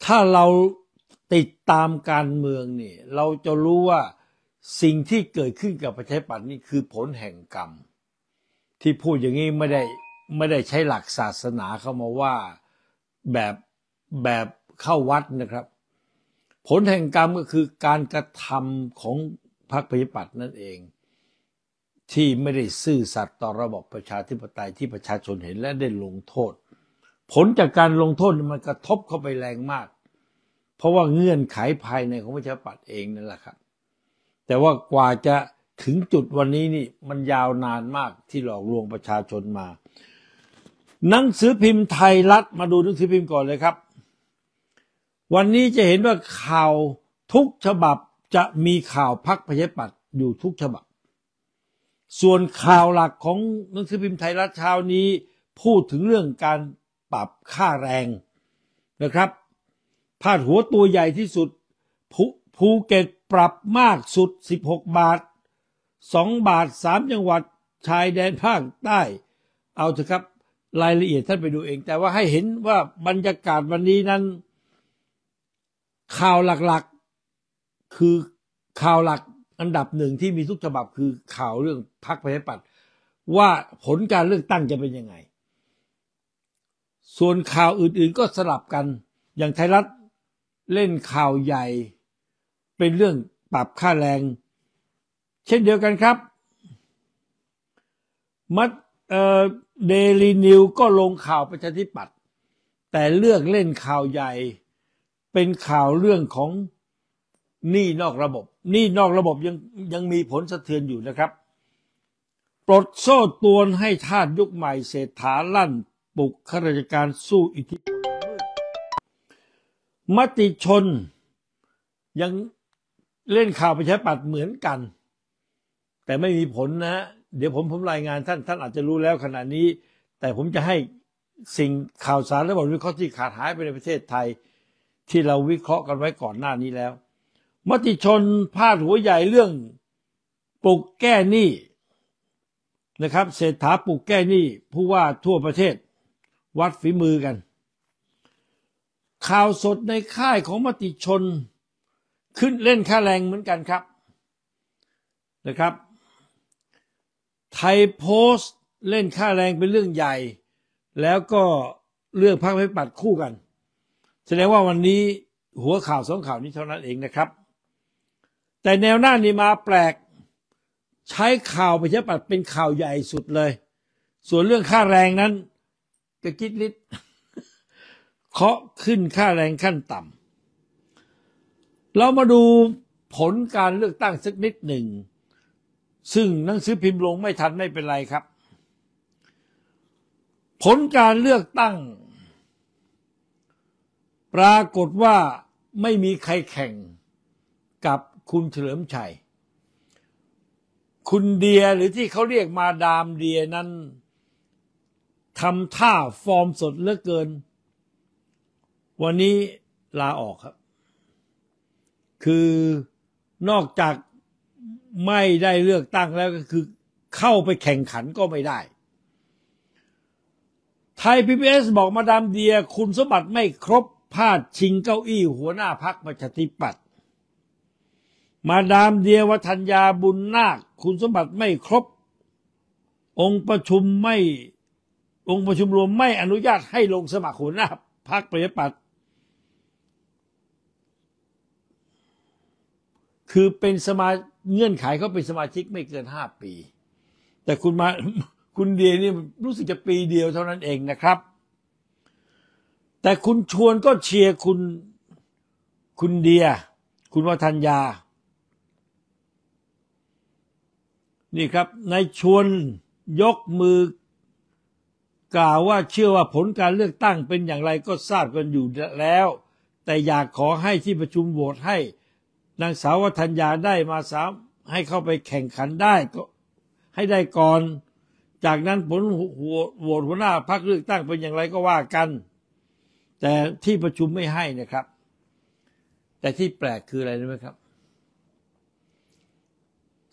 ถ้าเราติดตามการเมืองนี่เราจะรู้ว่าสิ่งที่เกิดขึ้นกับประชาธิปัตย์นี่คือผลแห่งกรรมที่พูดอย่างนี้ไม่ได้ไม่ได้ใช้หลักศาสนาเข้ามาว่าแบบแบบเข้าวัดนะครับ ผลแห่งกรรมก็คือการกระทำของพรรคประชาธิปัตย์นั่นเองที่ไม่ได้ซื่อสัตย์ต่อระบบประชาธิปไตยที่ประชาชนเห็นและได้ลงโทษ ผลจากการลงโทษมันกระทบเข้าไปแรงมาก เพราะว่าเงื่อนไขภายในของประชาปัตยเองนั่นแหละครับแต่ว่ากว่าจะถึงจุดวันนี้นี่มันยาวนานมากที่หลอกลวงประชาชนมา หนังสือพิมพ์ไทยรัฐมาดูหนังสือพิมพ์ก่อนเลยครับ วันนี้จะเห็นว่าข่าวทุกฉบับจะมีข่าวพักประชาปัตยอยู่ทุกฉบับส่วนข่าวหลักของหนังสือพิมพ์ไทยรัฐเช้านี้พูดถึงเรื่องการปรับค่าแรงนะครับพาดหัวตัวใหญ่ที่สุดภูเก็ตปรับมากสุด 16 บาท 2 บาท 3 จังหวัดชายแดนภาคใต้ เอาเถอะครับรายละเอียดท่านไปดูเอง แต่ว่าให้เห็นว่าบรรยากาศวันนี้นั้นข่าวหลักๆคือข่าวหลักอันดับหนึ่งที่มีทุกฉบับคือข่าวเรื่องพรรคประชาธิปัตย์ว่าผลการเลือกตั้งจะเป็นยังไง ส่วนข่าวอื่น ๆก็สลับกัน อย่างไทยรัฐเล่นข่าวใหญ่ เป็นเรื่องปรับค่าแรง เช่นเดียวกันครับ มัดเดลีนิวก็ลงข่าวประชาธิปัตย์แต่เลือกเล่นข่าวใหญ่ เป็นข่าวเรื่องของหนี้นอกระบบหนี้นอกระบบยังยังมีผลสะเทือนอยู่นะครับ ปลดโซ่ตวนให้ทาสยุคใหม่เศรษฐาลั่น ปลุกข้าราชการสู้อิทธิพลมติชนยังเล่นข่าวไปใช้ปัดเหมือนกัน แต่ไม่มีผลนะ เดี๋ยวผมผมรายงานท่าน ท่านอาจจะรู้แล้วขณะนี้ แต่ผมจะให้สิ่งข่าวสารและบทวิเคราะห์ที่ขาดหายไปในประเทศไทย ที่เราวิเคราะห์กันไว้ก่อนหน้านี้แล้วมติชนพาดหัวใหญ่เรื่องปลุกแก้หนี้นะครับเศรษฐาปลุกแก้หนี้ผู้ว่าทั่วประเทศ วัดฝีมือกัน ข่าวสดในค่ายของมติชน ขึ้นเล่นค่าแรงเหมือนกันครับนะครับไทยโพสต์เล่นค่าแรงเป็นเรื่องใหญ่ แล้วก็เรื่องพักไม่ปัดคู่กัน แสดงว่าวันนี้หัวข่าวสองข่าวนี้เท่านั้นเองนะครับแต่แนวหน้านี้มาแปลก ใช้ข่าวประชาปัตเป็นข่าวใหญ่สุดเลย ส่วนเรื่องค่าแรงนั้นกระกิดลิดเคาะขึ้นค่าแรงขั้นต่ำเรามาดูผลการเลือกตั้งสักนิดหนึ่ง ซึ่งหนังสือพิมพ์ลงไม่ทันไม่เป็นไรครับ ผลการเลือกตั้ง ปรากฏว่าไม่มีใครแข่งกับคุณเฉลิมชัย คุณเดียหรือที่เขาเรียกมาดามเดียนั้นทำท่าฟอร์มสดเหลือเกิน วันนี้ลาออกครับ คือนอกจากไม่ได้เลือกตั้งแล้วก็คือเข้าไปแข่งขันก็ไม่ได้ ไทยพีพีบอกมาดามเดีย คุณสมบัติไม่ครบพลาดชิงเก้าอี้หัวหน้าพักประชาธิปัตย์มาดามเดียวธัญญาบุญนาคคุณสมบัติไม่ครบ องค์ประชุมไม่ องค์ประชุมรวมไม่อนุญาตให้ลงสมัครหัวหน้าพรรคประชาิปัตคือเป็นสมาเงื่อนไขเขาเป็นสมาชิกไม่เกินห้าปี แต่คุณมาคุณเดียนี่รู้สึกจะปีเดียวเท่านั้นเองนะครับ แต่คุณชวนก็เชียร์คุณคุณเดีย คุณวัฒนยานี่ครับนายชวนยกมือกล่าวว่าเชื่อว่าผลการเลือกตั้งเป็นอย่างไรก็ทราบกันอยู่แล้วแต่อยากขอให้ที่ประชุมโหวตให้นางสาววันยาได้มาสามให้เข้าไปแข่งขันได้ก็ให้ได้ก่อนจากนั้นผลโหวตหัวหน้าพรรคเลือกตั้งเป็นอย่างไรก็ว่ากัน แต่ที่ประชุมไม่ให้นะครับ แต่ที่แปลกคืออะไรรู้ไหมครับ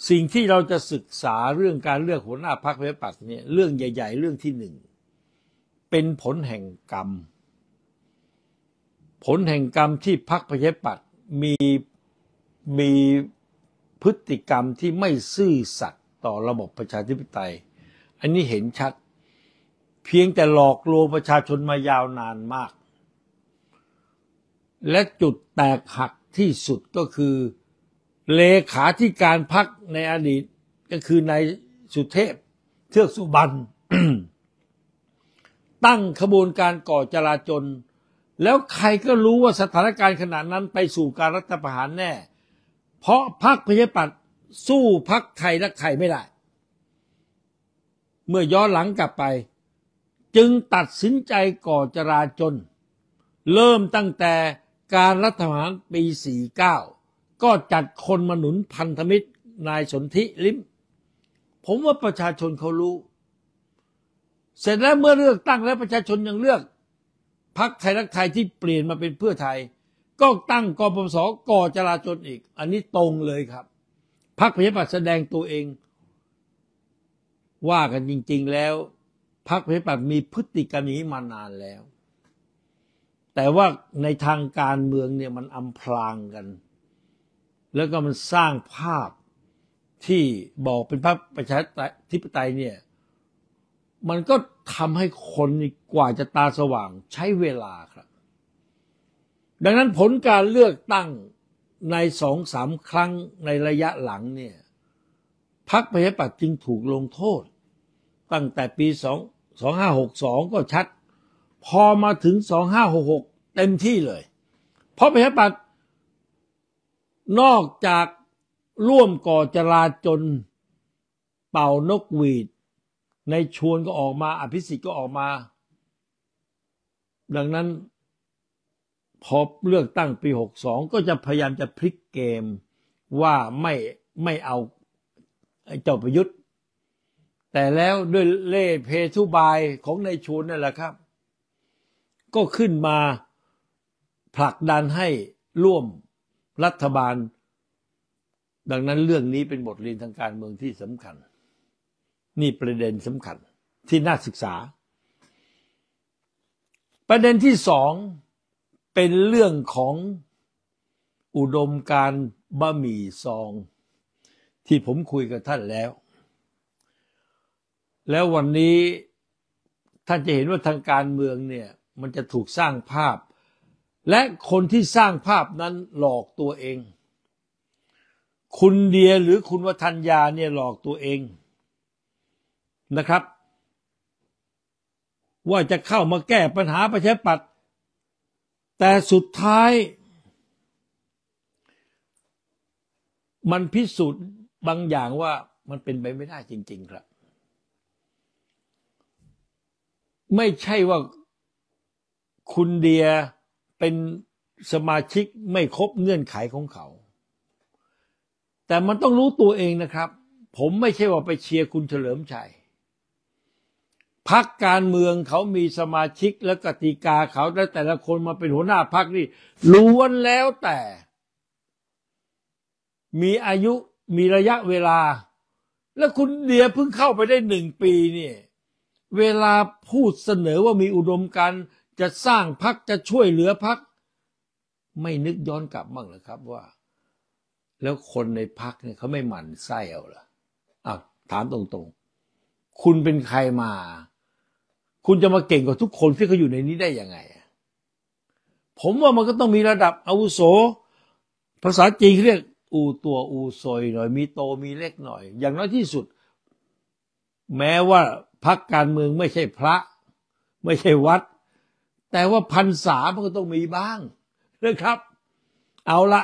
สิ่งที่เราจะศึกษาเรื่องการเลือกหัวหน้าพักเประชาปัต์เนี่ยเรื่องใหญ่ ๆ เรื่องที่หนึ่งเป็นผลแห่งกรรม ผลแห่งกรรมที่พักเประชาปัต์มีมีพฤติกรรมที่ไม่ซื่อสัตย์ต่อระบบประชาธิปไตย อันนี้เห็นชัดเพียงแต่หลอกลวงประชาชนมายาวนานมาก และจุดแตกหักที่สุดก็คือเลขาธิการพักในอดีตก็คือนายสุเทพเทือกสุบรรณตั้งขบวนการก่อจลาจลแล้วใครก็รู้ว่าสถานการณ์ขนาดนั้นไปสู่การรัฐประหารแน่ เพราะพักพยาปัตสู้พักไทยรักไทยไม่ได้ เมื่อย้อนหลังกลับไป จึงตัดสินใจก่อจลาจลเริ่มตั้งแต่การรัฐประหารปี 49ก็จัดคนมาหนุนพันธมิตรนายสนธิลิมผมว่าประชาชนเขารู้ เสร็จแล้วเมื่อเลือกตั้งแล้วประชาชนยังเลือกพรรคไทยรักไทยที่เปลี่ยนมาเป็นเพื่อไทย ก็ตั้งกปปสก่อจราจนอีก อันนี้ตรงเลยครับ พรรคพยบัตแสดงตัวเอง ว่ากันจริง ๆแล้ว พรรคพยบัตมีพฤติกรรมนี้มานานแล้ว แต่ว่าในทางการเมืองเนี่ยมันอำพรางกันแล้วก็มันสร้างภาพที่บอกเป็นพาพประชาธิปไตยเนี่ย มันก็ทำให้คนกว่าจะตาสว่างใช้เวลาครับ ดังนั้นผลการเลือกตั้งในสองสามครั้งในระยะหลังเนี่ยพรรคประชาธิปัตย์จึงถูกลงโทษ ตั้งแต่ปีสองสองห้าหกสองก็ชัด พอมาถึงสองห้าหกหกเต็มที่เลย เพราะประชาธิปัตย์นอกจากร่วมก่อจลาจนเป่านกหวีดในชวนก็ออกมา อภิสิทธิ์ก็ออกมา ดังนั้นพอเลือกตั้งปี 62 ก็จะพยายามจะพลิกเกมว่าไม่ไม่เอาเจ้าประยุทธ์ แต่แล้วด้วยเล่เพทุบายของในชวนนั่นแหละครับ ก็ขึ้นมาผลักดันให้ร่วมรัฐบาล ดังนั้นเรื่องนี้เป็นบทเรียนทางการเมืองที่สำคัญ นี่ประเด็นสำคัญที่น่าศึกษา ประเด็นที่สองเป็นเรื่องของอุดมการบะหมี่ซองที่ผมคุยกับท่านแล้ว แล้ววันนี้ท่านจะเห็นว่าทางการเมืองเนี่ยมันจะถูกสร้างภาพและคนที่สร้างภาพนั้นหลอกตัวเอง คุณเดียหรือคุณวัฒนยาเนี่ยหลอกตัวเองนะครับ ว่าจะเข้ามาแก้ปัญหาประชาปัดแต่สุดท้าย มันพิสูจน์บางอย่างว่ามันเป็นไปไม่ได้จริงๆครับ ไม่ใช่ว่าคุณเดียเป็นสมาชิกไม่ครบเงื่อนไขของเขา แต่มันต้องรู้ตัวเองนะครับ ผมไม่ใช่ว่าไปเชียร์คุณเฉลิมชัยพักการเมืองเขามีสมาชิกและกติกาเขาและแต่ละคนมาเป็นหัวหน้าพักนี่ล้วนแล้วแต่ มีอายุมีระยะเวลา แล้วคุณเดียเพิ่งเข้าไปได้หนึ่งปีเนี่ยเวลาพูดเสนอว่ามีอุดมการณ์จะสร้างพักจะช่วยเหลือพัก ไม่นึกย้อนกลับบ้างหรือครับว่า แล้วคนในพักเนี่ยเขาไม่หมั่นไส้เอาลหรออ่ะ ถามตรงๆ คุณเป็นใครมา คุณจะมาเก่งกว่าทุกคนที่เขาอยู่ในนี้ได้ยังไง ผมว่ามันก็ต้องมีระดับอาวุโส ภาษาจีนเรียก อูตัวอูโอยหน่อย มีโตมีเล็กหน่อย อย่างน้อยที่สุด แม้ว่าพักการเมืองไม่ใช่พระ ไม่ใช่วัดแต่ว่าพันษามันก็ต้องมีบ้างนะครับ เอาละ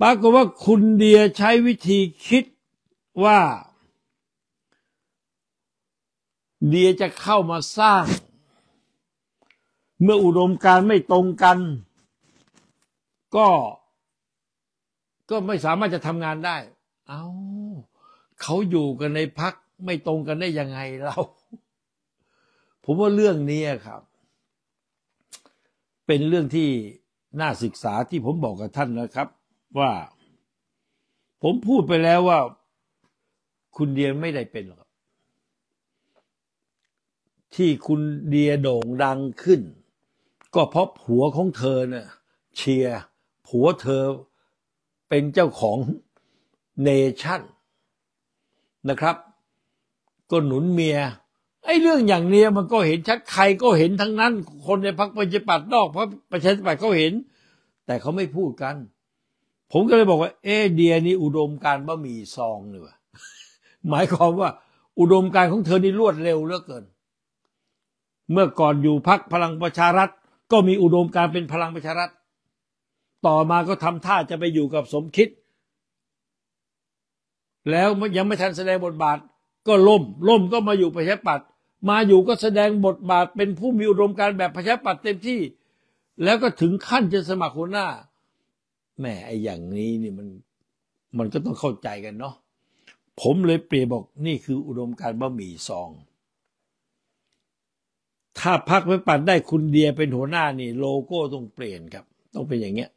ปรากฏว่าคุณเดียใช้วิธีคิดว่า เดียจะเข้ามาสร้าง เมื่ออุดมการไม่ตรงกัน ก็ ก็ไม่สามารถจะทำงานได้ เอา้าเขาอยู่กันในพักไม่ตรงกันได้ยังไงเราผมว่าเรื่องนี้ครับ เป็นเรื่องที่น่าศึกษาที่ผมบอกกับท่านนะครับว่า ผมพูดไปแล้วว่าคุณเดียไม่ได้เป็นหรอกที่คุณเดียโด่งดังขึ้น ก็เพราะผัวของเธอเนะ่ะเชียร์ผัวเธอ เป็นเจ้าของเนชั่นนะครับ ก็หนุนเมียไอ้เรื่องอย่างเนี้ยมันก็เห็นชัดใครก็เห็นทั้งนั้น คนในพรรคประชาธิปัตย์นอกพรรคประชาธิปัตย์เขาเห็น แต่เขาไม่พูดกัน ผมก็เลยบอกว่า เอเดียนี่อุดมการบะหมี่ซองเลยวะหมายความว่าอุดมการของเธอนี่รวดเร็วเหลือเกิน เมื่อก่อนอยู่พรรคพลังประชารัฐ ก็มีอุดมการเป็นพลังประชารัฐ ต่อมาก็ทำท่าจะไปอยู่กับสมคิด แล้วยังไม่ทันแสดงบทบาทก็ล่ม ล่มก็มาอยู่ประชาปัตมาอยู่ก็แสดงบทบาทเป็นผู้มีอุดมการแบบประชาปัตเต็มที่ แล้วก็ถึงขั้นจะสมัครหัวหน้า แมมไอ้อย่างนี้นี่มัน มันก็ต้องเข้าใจกันเนาะ ผมเลยเปรียบบอกนี่คืออุดมการบะหมี่ซอง ถ้าพักไปปัดได้คุณเดียเป็นหัวหน้านี่โลโก้ต้องเปลี่ยนครับ ต้องเป็นอย่างเงี้ย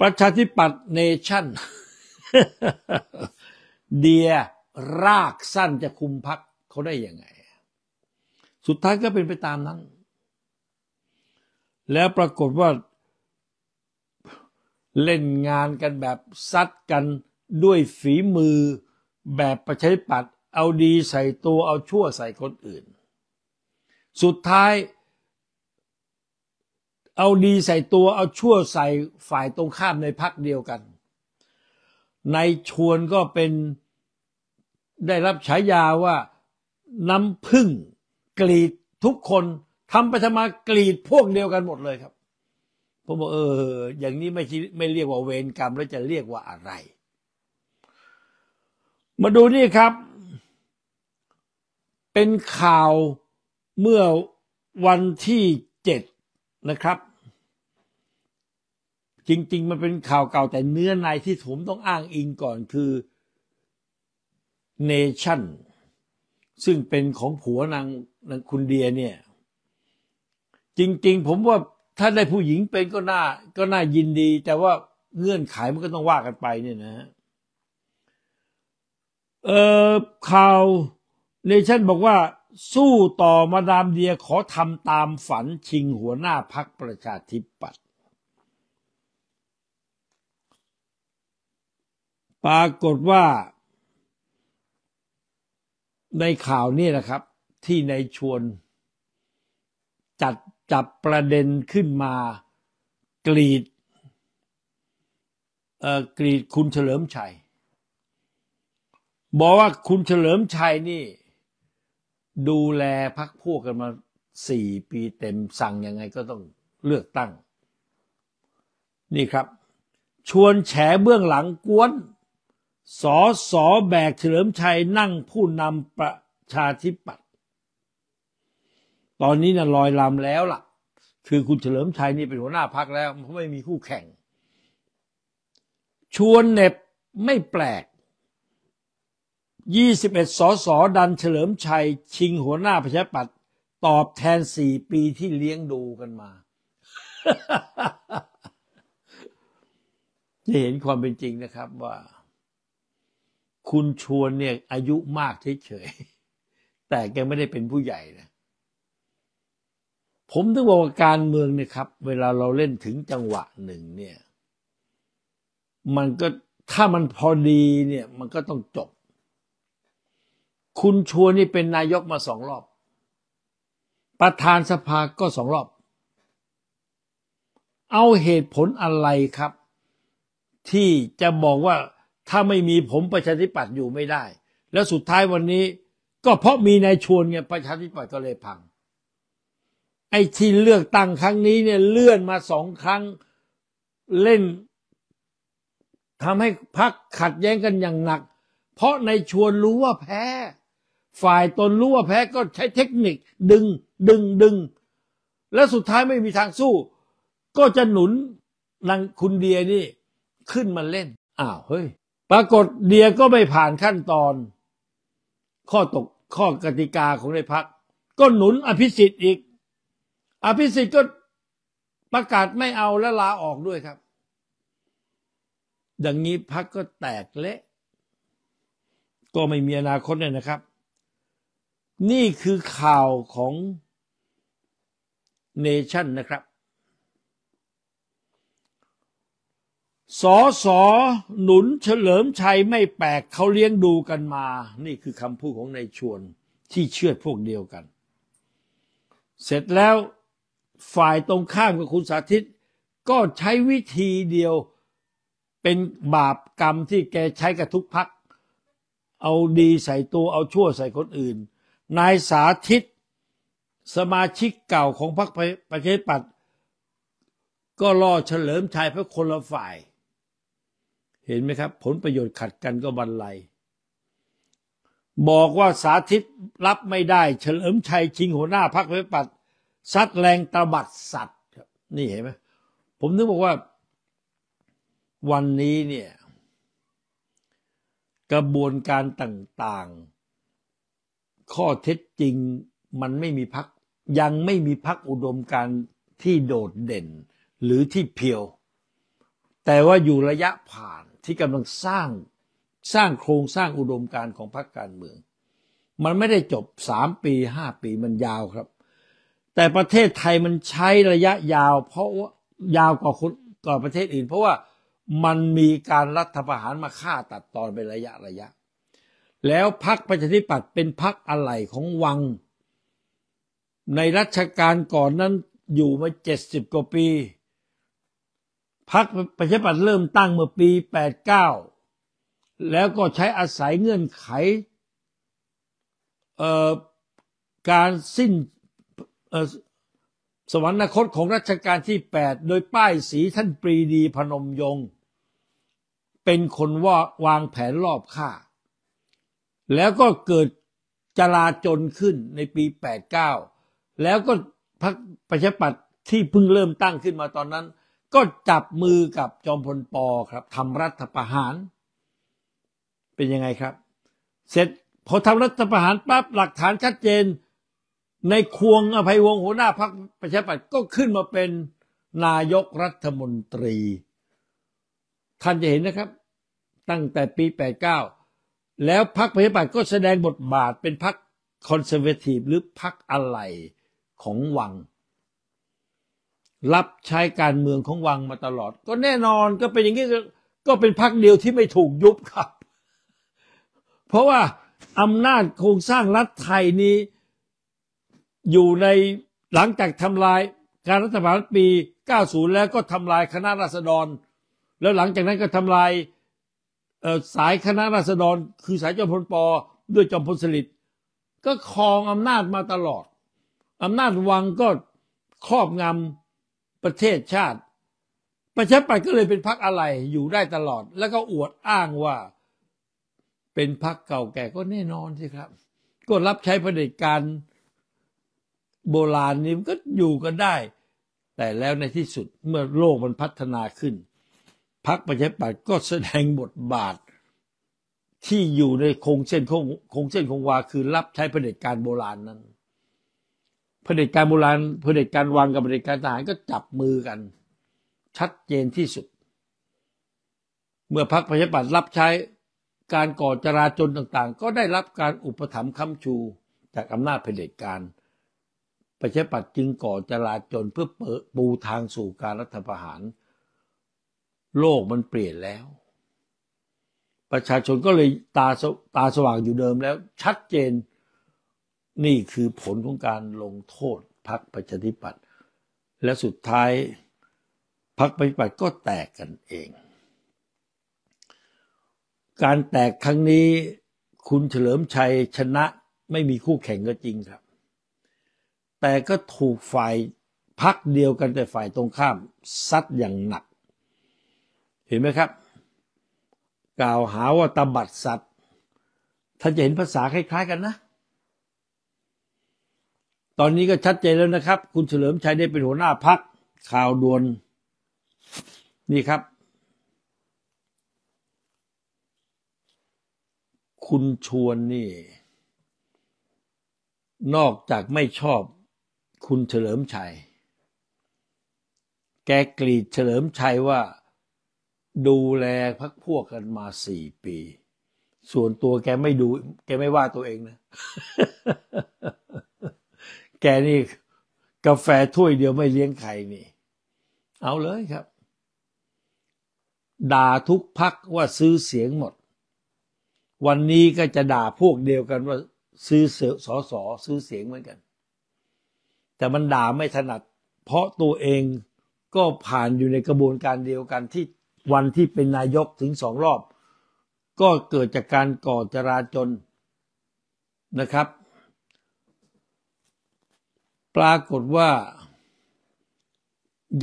ประชาธิปัตย์เนชั่นเดียรากสั้นจะคุมพักเขาได้ยังไง สุดท้ายก็เป็นไปตามนั้น แล้วปรากฏว่าเล่นงานกันแบบ ซัดกันด้วยฝีมือ แบบประชัยปัด เอาดีใส่ตัว เอาชั่วใส่คนอื่น สุดท้ายเอาดีใส่ตัวเอาชั่วใส่ฝ่ายตรงข้ามในพักเดียวกัน ในชวนก็เป็นได้รับฉายาว่า น้ำพึ่งกรีดทุกคนทำไปทำมากรีดพวกเดียวกันหมดเลยครับ ผมบอกเออ อย่างนี้ไม่ไม่เรียกว่าเวรกรรม แล้วจะเรียกว่าอะไร มาดูนี่ครับ เป็นข่าวเมื่อวันที่เจ็ดนะครับ จริง ๆ มันเป็นข่าวเก่าแต่เนื้อในที่ผมต้องอ้างอิงก่อนคือเนชั่น ซึ่งเป็นของผัวนางนางคุณเดียเนี่ย จริงๆผมว่าถ้าได้ผู้หญิงเป็นก็น่า ก็น่ายินดี แต่ว่าเงื่อนไขมันก็ต้องว่ากันไป เนี่ยนะ เออข่าว เนชั่นบอกว่า สู้ต่อมาดามเดียขอทำตามฝันชิงหัวหน้าพักประชาธิปัตย์ปรากฏว่าในข่าวนี่นะครับที่ในชวนจัดจับประเด็นขึ้นมากรีดเอ่อกรีดคุณเฉลิมชัย บอกว่าคุณเฉลิมชัยนี่ ดูแลพักพวกกันมาสี่ปีเต็มสั่งยังไงก็ต้องเลือกตั้ง นี่ครับ ชวนแฉเบื้องหลังกวนสอสอแบกเฉลิมชัยนั่งผู้นำประชาธิปัตย์ตอนนี้นะ่ะลอยลำแล้วละ่ะ คือคุณเฉลิมชัย นี่เป็นหัวหน้าพักแล้วเพราะไม่มีคู่แข่ง ชวนเน็บไม่แปลก 21สอสอดันเฉลิมชัยชิงหัวหน้าประชาธิปัตย์ตอบแทนสี่ปีที่เลี้ยงดูกันมาจะเห็นความเป็นจริงนะครับว่าคุณชวนเนี่ยอายุมากเฉยๆ แต่แกไม่ได้เป็นผู้ใหญ่นะ ผมถึงบอกว่าการเมืองเนี่ยครับ เวลาเราเล่นถึงจังหวะหนึ่งเนี่ยมันก็ถ้ามันพอดีเนี่ยมันก็ต้องจบ คุณชวนนี่เป็นนายกมาสองรอบ ประธานสภาก็สองรอบ เอาเหตุผลอะไรครับ ที่จะบอกว่าถ้าไม่มีผมประชาธิปัตย์อยู่ไม่ได้ แล้วสุดท้ายวันนี้ ก็เพราะมีนายชวนไงประชาธิปัตย์ก็เลยพัง ไอ้ที่เลือกตั้งครั้งนี้เนี่ยเลื่อนมาสองครั้งเล่นทำให้พักขัดแย้งกันอย่างหนัก เพราะนายชวนรู้ว่าแพ้ ฝ่ายตนรู้ว่าแพ้ ก็ใช้เทคนิคดึงดึงดึงและสุดท้ายไม่มีทางสู้ ก็จะหนุนนางคุณเดียนี่ขึ้นมาเล่นอ้าวเฮ้ยปรากฏเดียก็ไม่ผ่านขั้นตอนข้อตกข้อกติกาของในพัก ก็หนุนอภิสิทธิ์อีก อภิสิทธิ์ก็ประกาศไม่เอาและลาออกด้วยครับ ดังนี้พักก็แตกเละก็ไม่มีอนาคตเลยนะครับ นี่คือข่าวของเนชั่นนะครับสอสอหนุนเฉลิมชัยไม่แปลกเขาเลี้ยงดูกันมา นี่คือคำพูดของนายชวนที่เชื่อพวกเดียวกัน เสร็จแล้วฝ่ายตรงข้ามกับคุณสาธิต ก็ใช้วิธีเดียวเป็นบาปกรรมที่แกใช้กับทุกพัก เอาดีใส่ตัว เอาชั่วใส่คนอื่น นายสาธิตสมาชิกเก่าของพรรคประชาธิปัตย์ก็ล่อเฉลิมชัยเพื่อคนละฝ่ายเห็นไหมครับ ผลประโยชน์ขัดกันก็บนเลยบอกว่าสาธิตรับไม่ได้ เฉลิมชัยชิงหัวหน้าพรรคเระชปัตซัดแรงตะบัดสัตว์ นี่เห็นไหมผมนึกบอกว่าวันนี้เนี่ย กระบวนการต่าง ๆ ข้อเท็จจริงมันไม่มีพักยังไม่มีพักอุดมการที่โดดเด่น หรือที่เพียว แต่ว่าอยู่ระยะผ่านที่กำลังสร้างสร้างโครงสร้างอุดมการของพรรคการเมือง มันไม่ได้จบสามปีห้าปีมันยาวครับ แต่ประเทศไทยมันใช้ระยะยาว เพราะว่ายาวกว่าคนกว่าประเทศอื่น เพราะว่ามันมีการรัฐประหารมาฆ่าตัดตอนเป็นระยะระยะ แล้วพรรคประชาธิปัตย์เป็นพรรคอะไหล่ของวัง ในรัชกาลก่อนนั้นอยู่มาเจ็ดสิบกว่าปีพรรคประชาธิปัตย์เริ่มตั้งเมื่อปี 89 แล้วก็ใช้อาศัยเงื่อนไข การสิ้นสวรรคตของรัชกาลที่ 8 โดยป้ายสีท่านปรีดีพนมยงค์ เป็นคนว่าวางแผนรอบฆ่า แล้วก็เกิดจลาจลขึ้นในปี 89 แล้วก็พรรคประชาธิปัตย์ที่เพิ่งเริ่มตั้งขึ้นมาตอนนั้นก็จับมือกับจอมพลปอครับทำรัฐประหารเป็นยังไงครับ เสร็จพอทำรัฐประหารปั๊บหลักฐานชัดเจนในควงอภัยวงหัวหน้าพรรคประชาธิปัตย์ก็ขึ้นมาเป็นนายกรัฐมนตรี ท่านจะเห็นนะครับ ตั้งแต่ปี 89 แล้วพรรคประชาธิปัตย์ก็แสดงบทบาทเป็นพรรคคอนเซอร์เวทีฟหรือพรรคอะไรของวังรับใช้การเมืองของวังมาตลอด ก็แน่นอนก็เป็นอย่างนี้ ก็เป็นพักเดียวที่ไม่ถูกยุบครับ เพราะว่าอำนาจโครงสร้างรัฐไทยนี้อยู่ในหลังจากทำลายการรัฐประหารปี 90 แล้วก็ทำลายคณะราษฎรแล้วหลังจากนั้นก็ทำลายสายคณะราษฎร คือสายจอมพลปอด้วยจอมพลสฤษดิ์ก็ครองอำนาจมาตลอดอำนาจวังก็ครอบงำประเทศชาติประชาธิปัตย์ก็เลยเป็นพักอะไรอยู่ได้ตลอด แล้วก็อวดอ้างว่าเป็นพักเก่าแก่ก็แน่นอนสิครับ ก็รับใช้เผด็จการโบราณนี้ก็อยู่กันได้ แต่แล้วในที่สุดเมื่อโลกมันพัฒนาขึ้นพรรคประชาธิปัตย์ก็แสดงบทบาทที่อยู่ในคงเส้นคงคงเส้นคงวาคือรับใช้เผด็จการโบราณนั้นเผด็จการโบราณเผด็จการวังกับเผด็จการทหารก็จับมือกัน ชัดเจนที่สุด เมื่อพรรคประชาธิปัตย์รับใช้การก่อจราจนต่าง ๆ ก็ได้รับการอุปถัมภ์ค้ำชูจากอำนาจเผด็จการประชาธิปัตย์จึงก่อจราจนเพื่อเปิดปูทางสู่การรัฐประหาร โลกมันเปลี่ยนแล้ว ประชาชนก็เลยตาตาสว่างอยู่เดิมแล้ว ชัดเจนนี่คือผลของการลงโทษพรรคประชาธิปัตย์และสุดท้ายพรรคประชาธิปัตย์ก็แตกกันเอง การแตกครั้งนี้คุณเฉลิมชัยชนะไม่มีคู่แข่งก็จริงครับ แต่ก็ถูกฝ่ายพักเดียวกันแต่ฝ่ายตรงข้ามซัดอย่างหนัก เห็นไหมครับ กล่าวหาว่าตบัดสัตว์ท่านจะเห็นภาษาคล้าย ๆ กันนะตอนนี้ก็ชัดเจนแล้วนะครับ คุณเฉลิมชัยได้เป็นหัวหน้าพักข่าวด่วน นี่ครับ คุณชวนนี่ นอกจากไม่ชอบคุณเฉลิมชัย แกกรีดเฉลิมชัยว่า ดูแลพักพวกกันมาสี่ปี ส่วนตัวแกไม่ดู แกไม่ว่าตัวเองนะแกนี่ กาแฟถ้วยเดียวไม่เลี้ยงใครนี่ เอาเลยครับ ด่าทุกพักว่าซื้อเสียงหมด วันนี้ก็จะด่าพวกเดียวกันว่าซื้อเสือสอสอซื้อเสียงเหมือนกัน แต่มันด่าไม่ถนัด เพราะตัวเองก็ผ่านอยู่ในกระบวนการเดียวกันที่วันที่เป็นนายกถึงสองรอบ ก็เกิดจากการก่อจราจนนะครับปรากฏว่า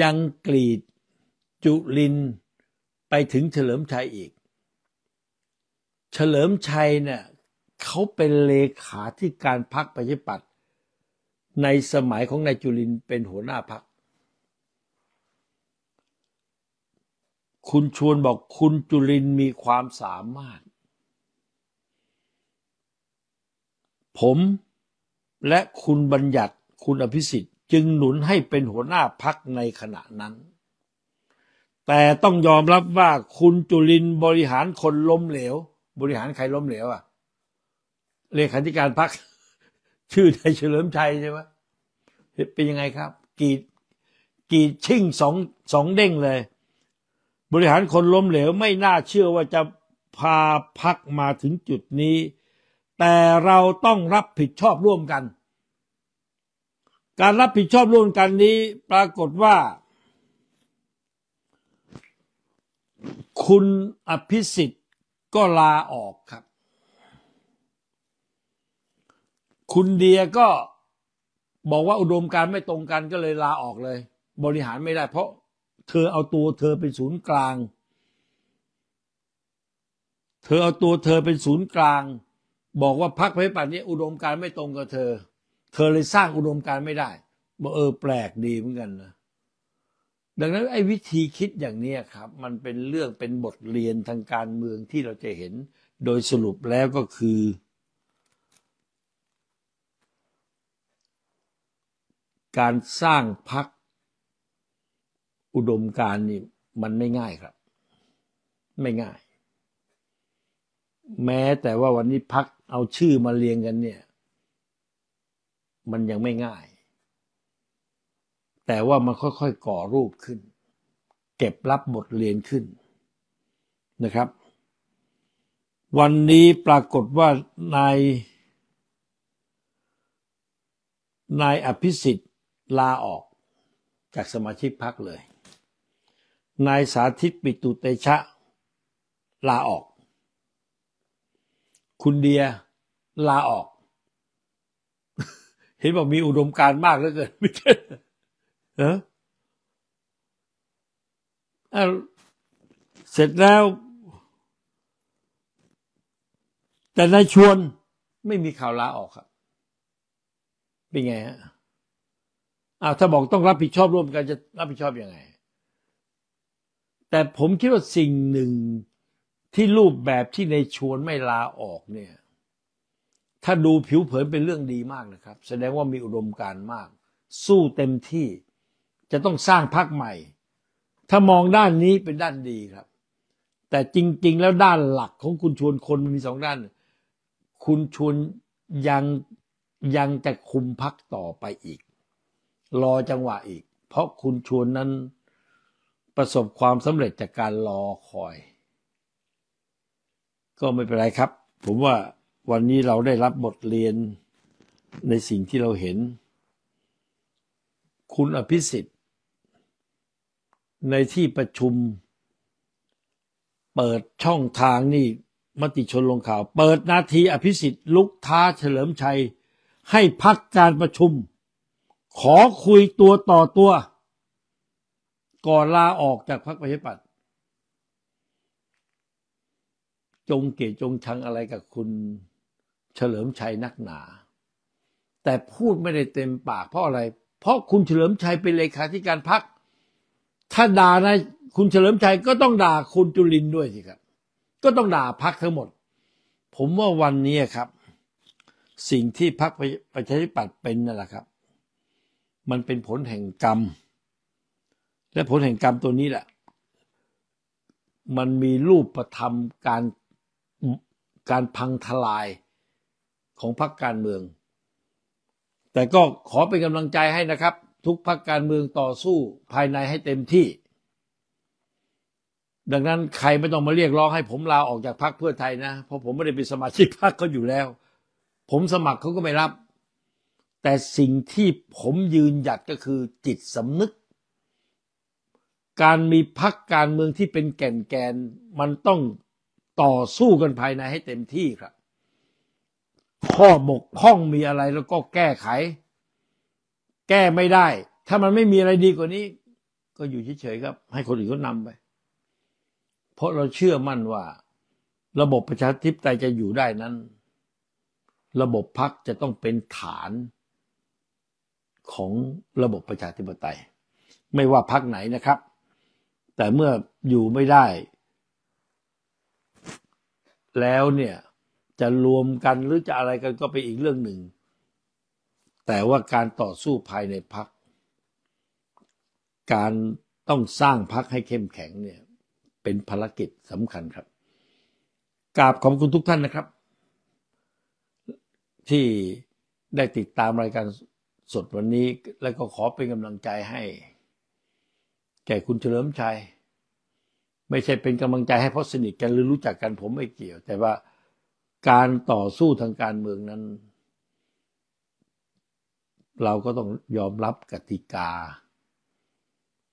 ยังกรีดจุลินไปถึงเฉลิมชัยอีก เฉลิมชัยเนี่ยเขาเป็นเลขาที่การพักประชาธิปัตยในสมัยของนายจุลินเป็นหัวหน้าพัก คุณชวนบอกคุณจุลินมีความสามารถ ผมและคุณบัญญัติคุณอภิสิทธิ์จึงหนุนให้เป็นหัวหน้าพักในขณะนั้น แต่ต้องยอมรับว่าคุณจุลินบริหารคนล้มเหลว บริหารใครล้มเหลวอ่ะเลขาธิการพักชื่อนายเฉลิมชัยใช่ไหมเป็นยังไงครับ กีดกีดชิ่งสองสองเด้งเลย บริหารคนล้มเหลวไม่น่าเชื่อว่าจะพาพักมาถึงจุดนี้ แต่เราต้องรับผิดชอบร่วมกันการรับผิดชอบร่วมกันนี้ปรากฏว่าคุณอภิสิทธิ์ก็ลาออกครับ คุณเดียก็บอกว่าอุดมการไม่ตรงกันก็เลยลาออกเลย บริหารไม่ได้ เพราะเธอเอาตัวเธอเป็นศูนย์กลาง เธอเอาตัวเธอเป็นศูนย์กลาง บอกว่าพักเพ่ปัดนี้ อุดมการไม่ตรงกับเธอเธอเลยสร้างอุดมการไม่ได้ บอกเออแปลกดีเหมือนกันนะ ดังนั้นไอ้วิธีคิดอย่างนี้ครับ มันเป็นเรื่องเป็นบทเรียนทางการเมืองที่เราจะเห็น โดยสรุปแล้วก็คือ การสร้างพักอุดมการนี่มันไม่ง่ายครับ ไม่ง่าย แม้แต่ว่าวันนี้พักเอาชื่อมาเรียงกันเนี่ยมันยังไม่ง่าย แต่ว่ามันค่อยๆก่อรูปขึ้น เก็บรับบทเรียนขึ้นนะครับ วันนี้ปรากฏว่านายนายอภิสิทธิ์ลาออกจากสมาชิกพรรคเลยนายสาธิตปิตุเตชะลาออก คุณเดียลาออกเห็นบอกมีอุดมการมากเหลือเกินไม่ใช่เออเสร็จแล้ว แต่นายชวนไม่มีข่าวลาออกครับ เป็นไงฮะอ้าวถ้าบอกต้องรับผิดชอบร่วมกัน จะรับผิดชอบอยังไง แต่ผมคิดว่าสิ่งหนึ่ง ที่รูปแบบที่ในชวนไม่ลาออก เนี่ยถ้าดูผิวเผินเป็นเรื่องดีมากนะครับ แสดงว่ามีอุดมการมาก สู้เต็มที่จะต้องสร้างพรรคใหม่ ถ้ามองด้านนี้เป็นด้านดีครับ แต่จริง ๆ แล้วด้านหลักของคุณชวนคนมันมีสองด้าน คุณชวนยังยังจะคุมพักต่อไปอีก รอจังหวะอีก เพราะคุณชวนนั้นประสบความสำเร็จจากการรอคอย ก็ไม่เป็นไรครับ ผมว่าวันนี้เราได้รับบทเรียนในสิ่งที่เราเห็น คุณอภิสิทธิ์ในที่ประชุม เปิดช่องทางนี่มติชนลงข่าว เปิดนาทีอภิสิทธิ์ลุกท้าเฉลิมชัย ให้พักการประชุม ขอคุยตัวต่อตัว ก่อนลาออกจากพักประชาธิปัตย์จงเกตจงชังอะไรกับคุณเฉลิมชัยนักหนา แต่พูดไม่ได้เต็ม ปากเพราะอะไร เพราะคุณเฉลิมชัยเป็นเลขาธิการพรรคถ้าด่านะคุณเฉลิมชัยก็ต้องด่าคุณจุลินด้วยสิครับ ก็ต้องด่าพรรคทั้งหมด ผมว่าวันนี้ครับ สิ่งที่พรรคประชาธิปัตย์เป็นนั่นแหละครับ มันเป็นผลแห่งกรรม และผลแห่งกรรมตัวนี้แหละ มันมีรูปประธรรมการการพังทลายของพรรคการเมือง แต่ก็ขอเป็นกำลังใจให้นะครับ ทุกพรรคการเมืองต่อสู้ภายในให้เต็มที่ ดังนั้นใครไม่ต้องมาเรียกร้องให้ผมลาออกจากพรรคเพื่อไทยนะ เพราะผมไม่ได้เป็นสมาชิกพรรคเขาอยู่แล้ว ผมสมัครเขาก็ไม่รับ แต่สิ่งที่ผมยืนหยัดก็คือจิตสำนึก การมีพักการเมืองที่เป็นแก่นแกน มันต้องต่อสู้กันภายในให้เต็มที่ครับข้อบกพร่องมีอะไร แล้วก็แก้ไข แก้ไม่ได้ ถ้ามันไม่มีอะไรดีกว่านี้ ก็อยู่เฉยๆครับ ให้คนอื่นเขานำไป เพราะเราเชื่อมั่นว่า ระบบประชาธิปไตยจะอยู่ได้นั้น ระบบพักจะต้องเป็นฐาน ของระบบประชาธิปไตย ไม่ว่าพักไหนนะครับ แต่เมื่ออยู่ไม่ได้ แล้วเนี่ยจะรวมกันหรือจะอะไรกันก็เป็นอีกเรื่องหนึ่ง แต่ว่าการต่อสู้ภายในพัก การต้องสร้างพักให้เข้มแข็งเนี่ยเป็นภารกิจสำคัญครับ กราบขอบคุณทุกท่านนะครับ ที่ได้ติดตามรายการสดวันนี้และก็ขอเป็นกำลังใจให้ แก่คุณเฉลิมชัยไม่ใช่เป็นกำลังใจให้เพราะสนิทกันหรือรู้จักกันผมไม่เกี่ยว แต่ว่าการต่อสู้ทางการเมืองนั้น เราก็ต้องยอมรับกติกา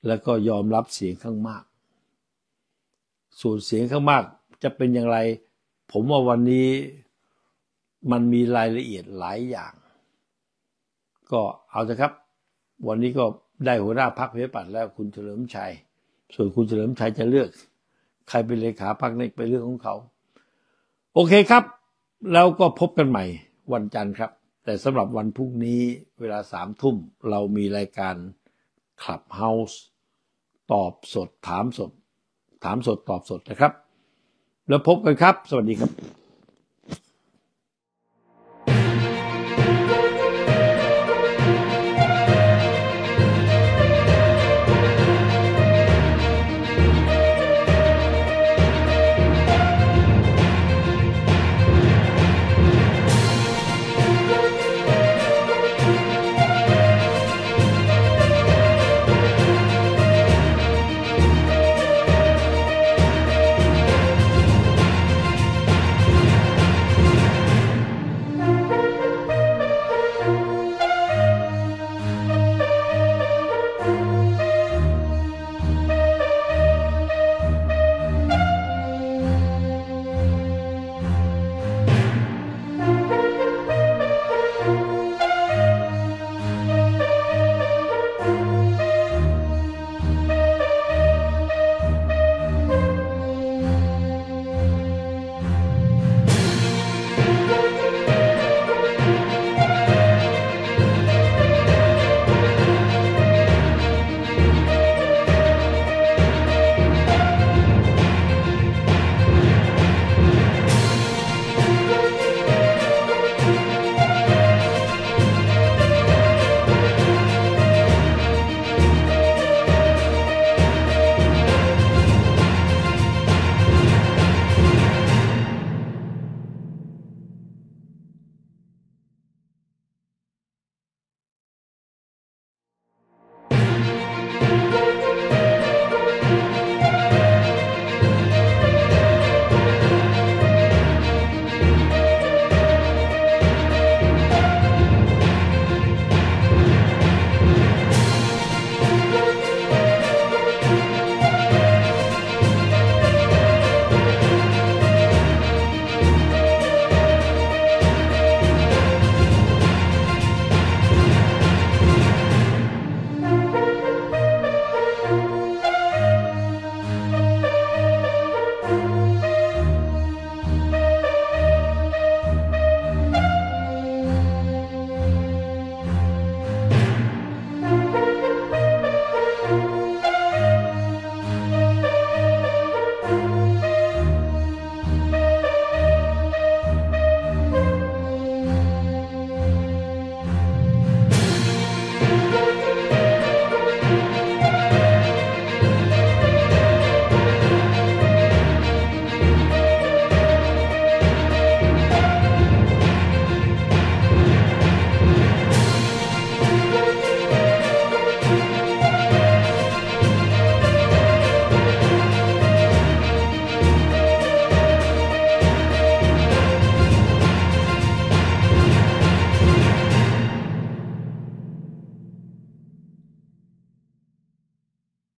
และก็ยอมรับเสียงข้างมาก ส่วนเสียงข้างมากจะเป็นอย่างไร ผมว่าวันนี้มันมีรายละเอียดหลายอย่าง ก็เอาเถอะครับ วันนี้ก็ได้หัวหน้าพักเพื่อปัดแล้วคุณเฉลิมชัยส่วนคุณเฉลิมชัยจะเลือก ใครเป็นเลขาพักนี่เป็นเรื่องของเขา โอเคครับแล้วก็พบกันใหม่วันจันทร์ครับ แต่สำหรับวันพรุ่งนี้เวลาสามทุ่มเรามีรายการ Clubhouse ตอบสดถามสด ถามสดตอบสดนะครับ แล้วพบกันครับ สวัสดีครับ